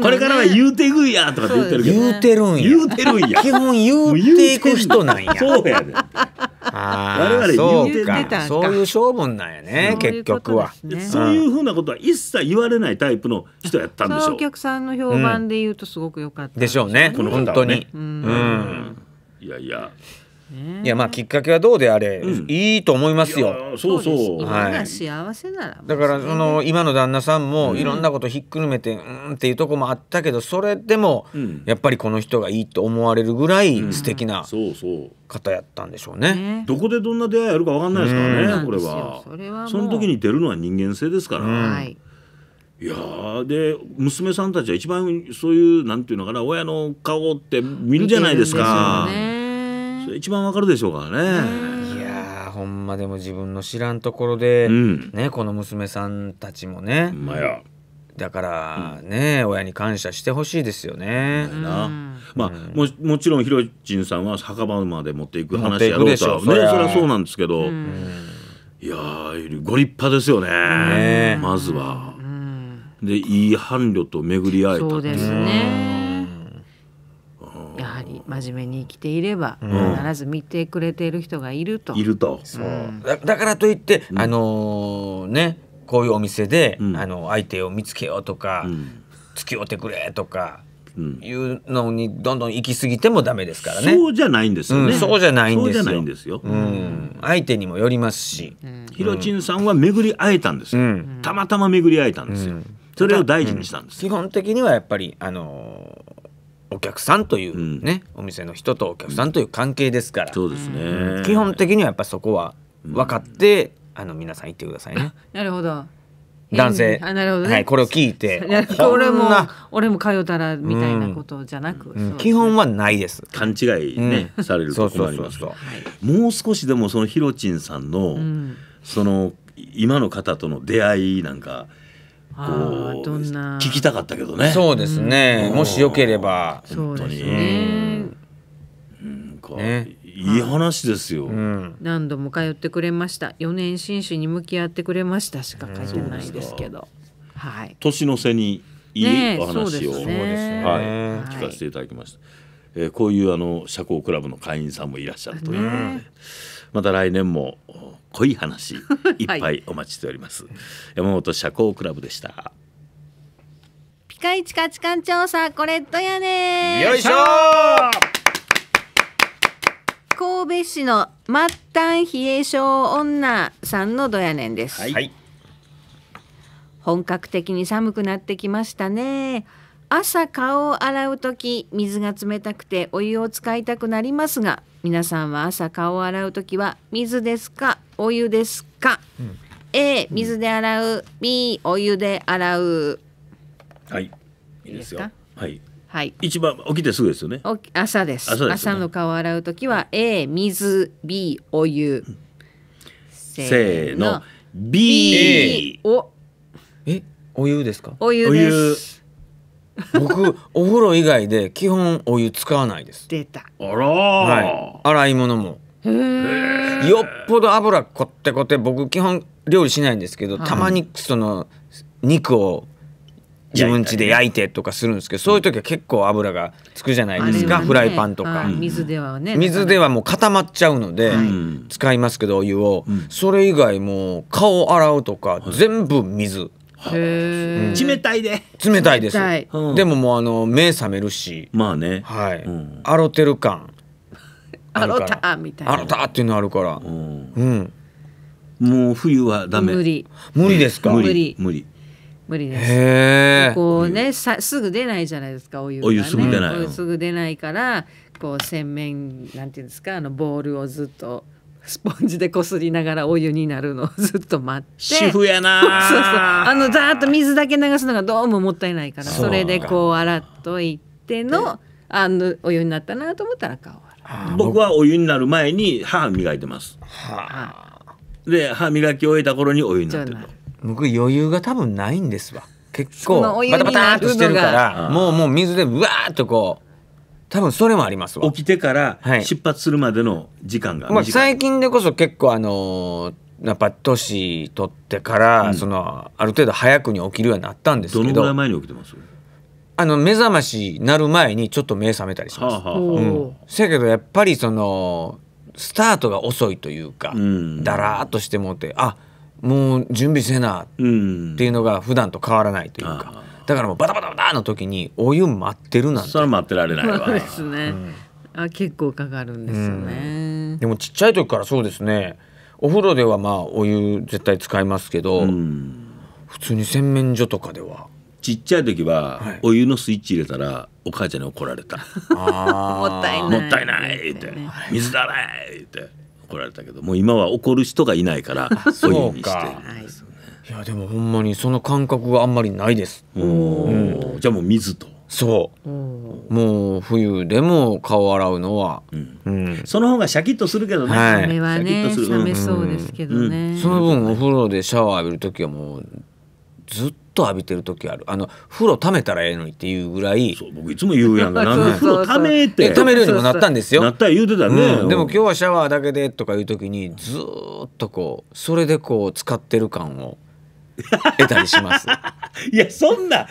これからは言うていくんやとかって言ってるけど、ね、言うてるんや言う基本言うていく人なんやそうやで、ね、我々言うてたんそういう性分なんやね結局はそういうふうなことは一切言われないタイプの人やったんでしょうお客さんの評判で言うとすごく良かったでしょうね本当にうんいやいやいやまあきっかけはどうであれ、うん、いいと思いますよ。そうそうはい。幸せなら、だからその今の旦那さんもいろんなことひっくるめてうんっていうとこもあったけどそれでもやっぱりこの人がいいと思われるぐらい素敵な方やったんでしょうね。どこでどんな出会いあるかわかんないですからね、これは。それはその時に出るのは人間性ですから。はいいやで娘さんたちは一番そういうなんていうのかな親の顔って見るじゃないですか。それ一番わかるでしょうからね。いやほんまでも自分の知らんところで、うん、ねこの娘さんたちもね。まやだからね、うん、親に感謝してほしいですよね。まあ、ももちろんひろちんさんは墓場まで持っていく話やろうとねそれはそうなんですけど、いやご立派ですよねねまずは。でいい伴侶と巡り会えたっていう。真面目に生きていれば、必ず見てくれている人がいると。いると。そうだだからといって、あのー、ねこういうお店で、あの相手を見つけようとか、付き合ってくれとか。いうのにどんどん行き過ぎてもダメですからね。そうじゃないんですよね。そうじゃないんですよ。相手にもよりますし、ひろちんさんは巡り会えたんですよ。たまたま巡り会えたんですよ。それを大事にしたんです。基本的にはやっぱりあのお客さんというね、お店の人とお客さんという関係ですから、そうですね、基本的にはやっぱそこは分かって、あの皆さん行ってくださいね。なるほど男性、あなね、はい、これを聞いて俺も俺も通ったらみたいなことじゃなく、うんね、基本はないです勘違いね、うん、されると困りますもう少しでもそのひろちんさんの、うん、その今の方との出会いなんかこう聞きたかったけどねそうですね、もしよければ本当に、ね、なんか、ね、いい話ですよ、うん、何度も通ってくれました4年紳士に向き合ってくれましたしか書いてないですけど、はい、年の瀬にいいお話を、ね、はい、聞かせていただきました、えー、こういうあの社交クラブの会員さんもいらっしゃるという、ね、また来年も濃い話 いっぱいお待ちしております、はい、山本社交クラブでしたピカイチ価値観調査コレットやねよいしょ神戸市の末端冷え性女さんのどやねんです、はい、本格的に寒くなってきましたね朝顔を洗う時水が冷たくてお湯を使いたくなりますが皆さんは朝顔を洗う時は水ですかお湯ですか、うん、A 水で洗う B お湯で洗うはいいいですよはいはい、一番起きてすぐですよね。朝です。朝ですね、朝の顔を洗う時きは A 水 B お湯。うん、せーの B おえお湯ですか？お湯です。僕お風呂以外で基本お湯使わないです出たあら、はい、洗い物もよっぽど油こってこって僕基本料理しないんですけど、はい、たまにその肉を自分家で焼いてとかするんですけど、ね、そういう時は結構油がつくじゃないですか、ね、フライパンとか水ではね水ではもう固まっちゃうので、はい、使いますけどお湯を、うん、それ以外もう顔洗うとか、はい、全部水冷たいで冷たいです、うん、でももうあの目覚めるしまあねはい、うん、アロテル感 アロタみたいなアロタっていうのあるからうん、うん、もう冬はダメ無理無理ですか無理無理無理です。こうねさすぐ出ないじゃないですかお湯、ね、お湯すぐ出ない。すぐ出ないからこう洗面なんていうんですかあのボールをずっと。スポンジでこすりながらお湯になるのを ずっと待って主婦やなそうそうあのざーッと水だけ流すのがどうももったいないからそれでこう洗っといてのあのお湯になったなと思ったら顔洗う僕はお湯になる前に歯磨いてますはあで歯磨き終えた頃にお湯になってると僕余裕が多分ないんですわ結構バタバタっとしてるからもうもう水でうわーっとこう多分それもありますわ起きてから出発するまでの時間がまあ、短い、最近でこそ結構あのーやっぱ年取ってから、そのある程度早くに起きるようになったんですどけのぐらいど前に起きてますあの目覚ましなる前にちょっと目覚めたりします、はあはあうん、せやけどやっぱりそのスタートが遅いというか、うんだらーっとしてもってあもう準備せなっていうのが普段と変わらないというかあだからもうバタバタバタの時にお湯待ってるなんてそれ待ってられないわそうですね、うん、あ結構かかるんですよね、でもちっちゃい時からそうですねお風呂ではまあお湯絶対使いますけど、普通に洗面所とかではちっちゃい時は、お湯のスイッチ入れたらお母ちゃんに怒られた もったいないもったいないって、水だらって怒られたけどもう今は怒る人がいないからお湯にして。いやでもほんまにその感覚があんまりないです。うんじゃあもう水と、そう、もう冬でも顔洗うのは、うんうん、その方がシャキッとするけどね、はいシャキッとする冷めそうですけどね、その分お風呂でシャワー浴びる時はもうずっと浴びてる時あるあの風呂溜めたらええのにっていうぐらいそう僕いつも言うやんか風呂ためてえ溜めるようにもなったんですよなったら言うてたね、うんでも今日はシャワーだけでとかいう時にずっとこうそれでこう使ってる感を 得たりしますいやそんな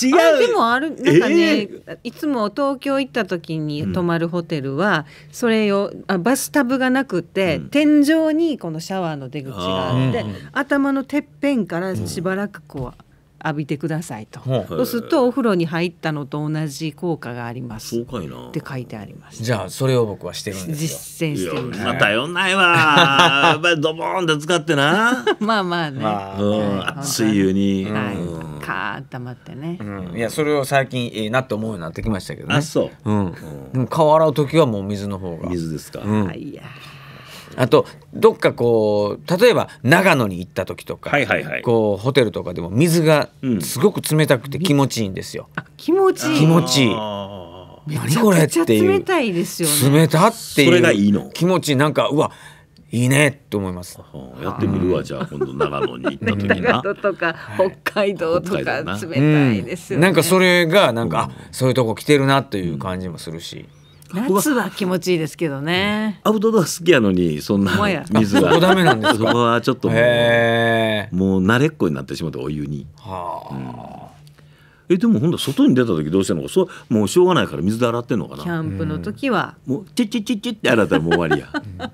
違うでもあるなんかね、えー、いつも東京行った時に泊まるホテルは、うん、それをあバスタブがなくて、うん、天井にこのシャワーの出口があって、頭のてっぺんからしばらくこう。浴びてくださいと、はあ、そうするとお風呂に入ったのと同じ効果がありますって書いてありますじゃあそれを僕はしてるんです実践してるまたよんないわ やっぱりドボンって使ってなまあまあね、まあ、うん熱い湯に、はいうん、カーッまってね、うん、いやそれを最近ええなって思うようになってきましたけどねあそう、うん、でも顔洗う時はもう水の方が水ですか、うん、いやあとどっかこう例えば長野に行った時とか、はいはいはい、こうホテルとかでも水がすごく冷たくて気持ちいいんですよ。うん、気持ちいい気持ちいい何これっていう冷たいですよ、ね、冷たっていう気持ちなんかうわいいねと思います。やってみるわ、じゃあ今度長野に行った時な。とか北海道とか冷たいですよ、ねうん、なんかそれがなんか、うん、そういうとこ来てるなという感じもするし。夏は気持ちいいですけどね、アウトドア好きやのにそんな水がダメなんですそこはちょっともうもう慣れっこになってしまってお湯に。はあ、うんえでもほんと外に出た時どうしたのかそうもうしょうがないから水で洗ってんのかなキャンプの時は、うん、もうチッチッチッチッって洗ったらもう終わりや、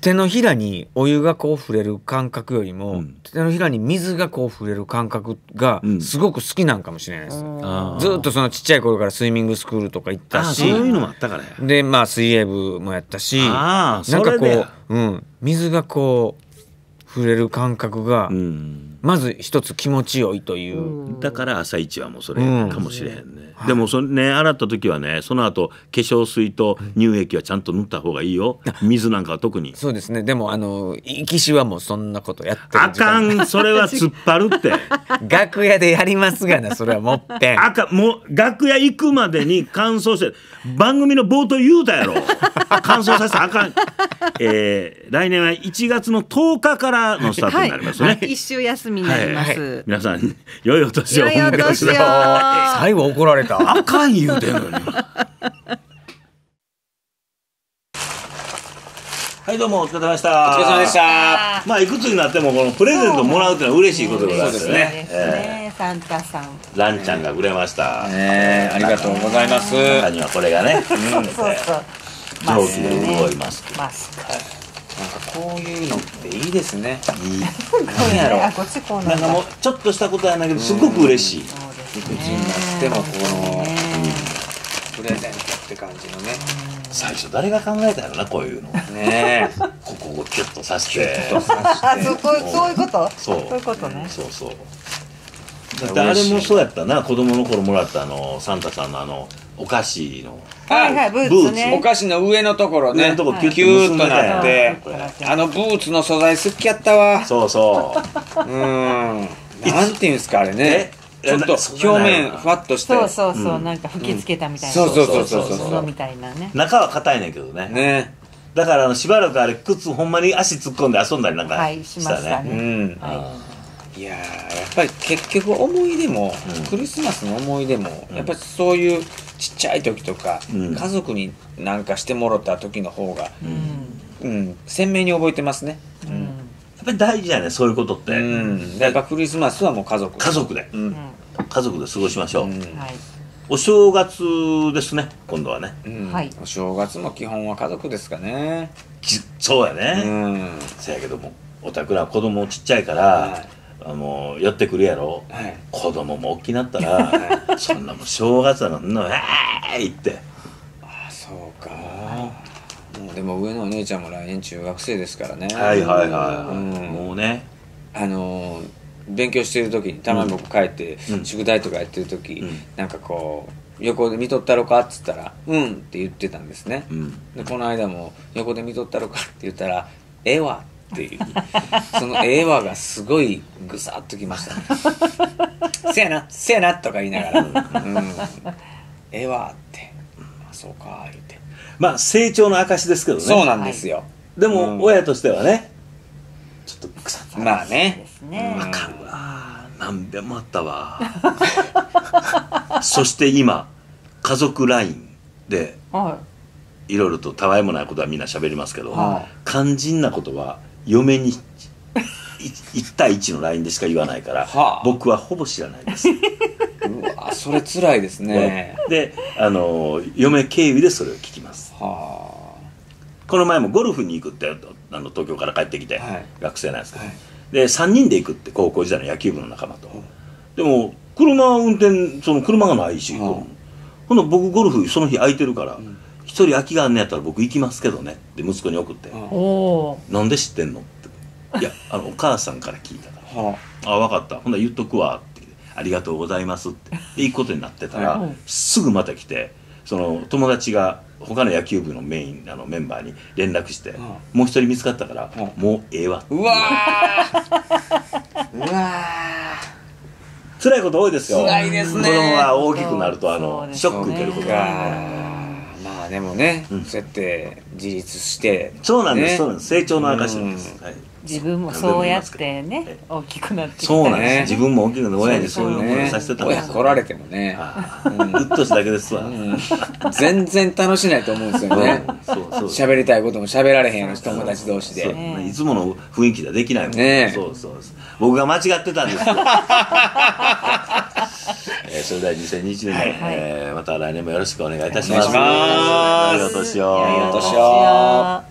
手のひらにお湯がこう触れる感覚よりも、うん、手のひらに水がこう触れる感覚がすごく好きなんかもしれないです、ずっとそのちっちゃい頃からスイミングスクールとか行ったしそういうのもあったからでまあ水泳部もやったしなんかこう、うん、水がこう触れる感覚が、うんまず一つ気持ちよいという、だから朝一はもうそれかもしれへんね、うんでもそね洗った時はねその後化粧水と乳液はちゃんと塗った方がいいよ水なんかは特にそうですねでもあの生きしはもうそんなことやってるあかんそれは突っ張るって 楽屋でやりますがなそれはもっぺんあかもう楽屋行くまでに乾燥して番組の冒頭言うたやろ乾燥させたらあかん えー、来年は1月の10日からのスタートになりますね、はいはい、一週休みになります。はい皆さん、良いお年を。良いお年を。最後怒られた。あかん言うてんのに。はいどうもお疲れ様でした。お疲れ様でした。まあいくつになってもこのプレゼントもらうってのは嬉しいことでございますね。すえサンタさん。ランちゃんがくれました。えありがとうございます。他にはこれがね。そうそうそう。上気で潤います。マスク。なんかこういうのっていいですねいい何やろなんかもうちょっとしたことやないけどすごく嬉しい育児になってもこのプレゼントって感じのね最初誰が考えたんやろなこういうのねここをキュッと刺してあそうそういうことそうそういうことねそうそうだってあれもそうやったな子供の頃もらったあのサンタさんのあの「お菓子のはいはいブーツねお菓子の上のところねとこキュッキュッとなってあのブーツの素材好きやったわそうそううんなんていうんですかあれねちょっと表面ふわっとしてそうそうそうなんか吹きつけたみたいなそうそうそうそうそうみたいなね中は硬いねんけどねねだからあのしばらくあれ靴ほんまに足突っ込んで遊んだりなんかしたねはいしましたねいややっぱり結局思い出も、うん、クリスマスの思い出も、うん、やっぱりそういうちっちゃい時とか、うん、家族になんかしてもろた時の方が、うん鮮明に覚えてますね、うんやっぱり大事だねそういうことって、やっぱクリスマスはもう家族家族で、家族で過ごしましょう、はいお正月ですね今度はね、うんはい、お正月も基本は家族ですかねそうやね、うん、せやけどもおたくら子供ちっちゃいから、はいあの寄ってくるやろ、はい、子供も大きなったら、そんなもん正月なのんの「えい!」ってああそうかもうでも上のお姉ちゃんも来年中学生ですからねはいはいはい、うん、もうねあのー、勉強してる時にたまに僕帰って、うん、宿題とかやってる時、うん、なんかこう横で見とったろかっつったら「うん」って言ってたんですね、うん、でこの間も「横で見とったろか」って言ったら「ええわ」っていうそのええわがすごいぐさっときましたね せやなせやなとか言いながら、うん、ええわって、まあ、そうか言ってまあ成長の証ですけどねそうなんですよ、はい、でも、うん、親としてはねちょっとぐさっとまあねね、うん、かるわ何べんもあったわ そして今家族ラインで、はいいろいろとたわいもないことはみんな喋りますけど、はい、肝心なことは嫁に1対1の LINE でしか言わないから、はあ僕はほぼ知らないです うわそれつらいですね であの嫁経由でそれを聞きますはこの前もゴルフに行くってあの東京から帰ってきて、はい学生なんですけど、はい、で3人で行くって高校時代の野球部の仲間と、でも車運転その車がないし、はいほんの僕ゴルフその日空いてるから、ん一人空きがあんねやったら僕行きますけどねって息子に送って「なんで知ってんの?」って「いやあのお母さんから聞いたから」あ「あ分かったほんなら言っとくわ」って「ありがとうございます」ってで行くことになってたら、すぐまた来てその友達が他の野球部のメインあのメンバーに連絡して「もう一人見つかったからもうええわ」うわ うわ辛いこと多いですよ辛いですね子供が大きくなるとあの、ショック受けることがあるあでもね、うん、そうやって自立して、ね、そうなんですそうなんです成長の証なんです、はい自分もそうやってね大きくなってきたそうね自分も大きくなって親にそういう思いさせてた親来られてもねうっとしただけですわ全然楽しないと思うんですよね喋りたいことも喋られへん友達同士でいつもの雰囲気ではできないもんねそうそう僕が間違ってたんですよ それでは2020年、えまた来年もよろしくお願いいたします。よいお年を。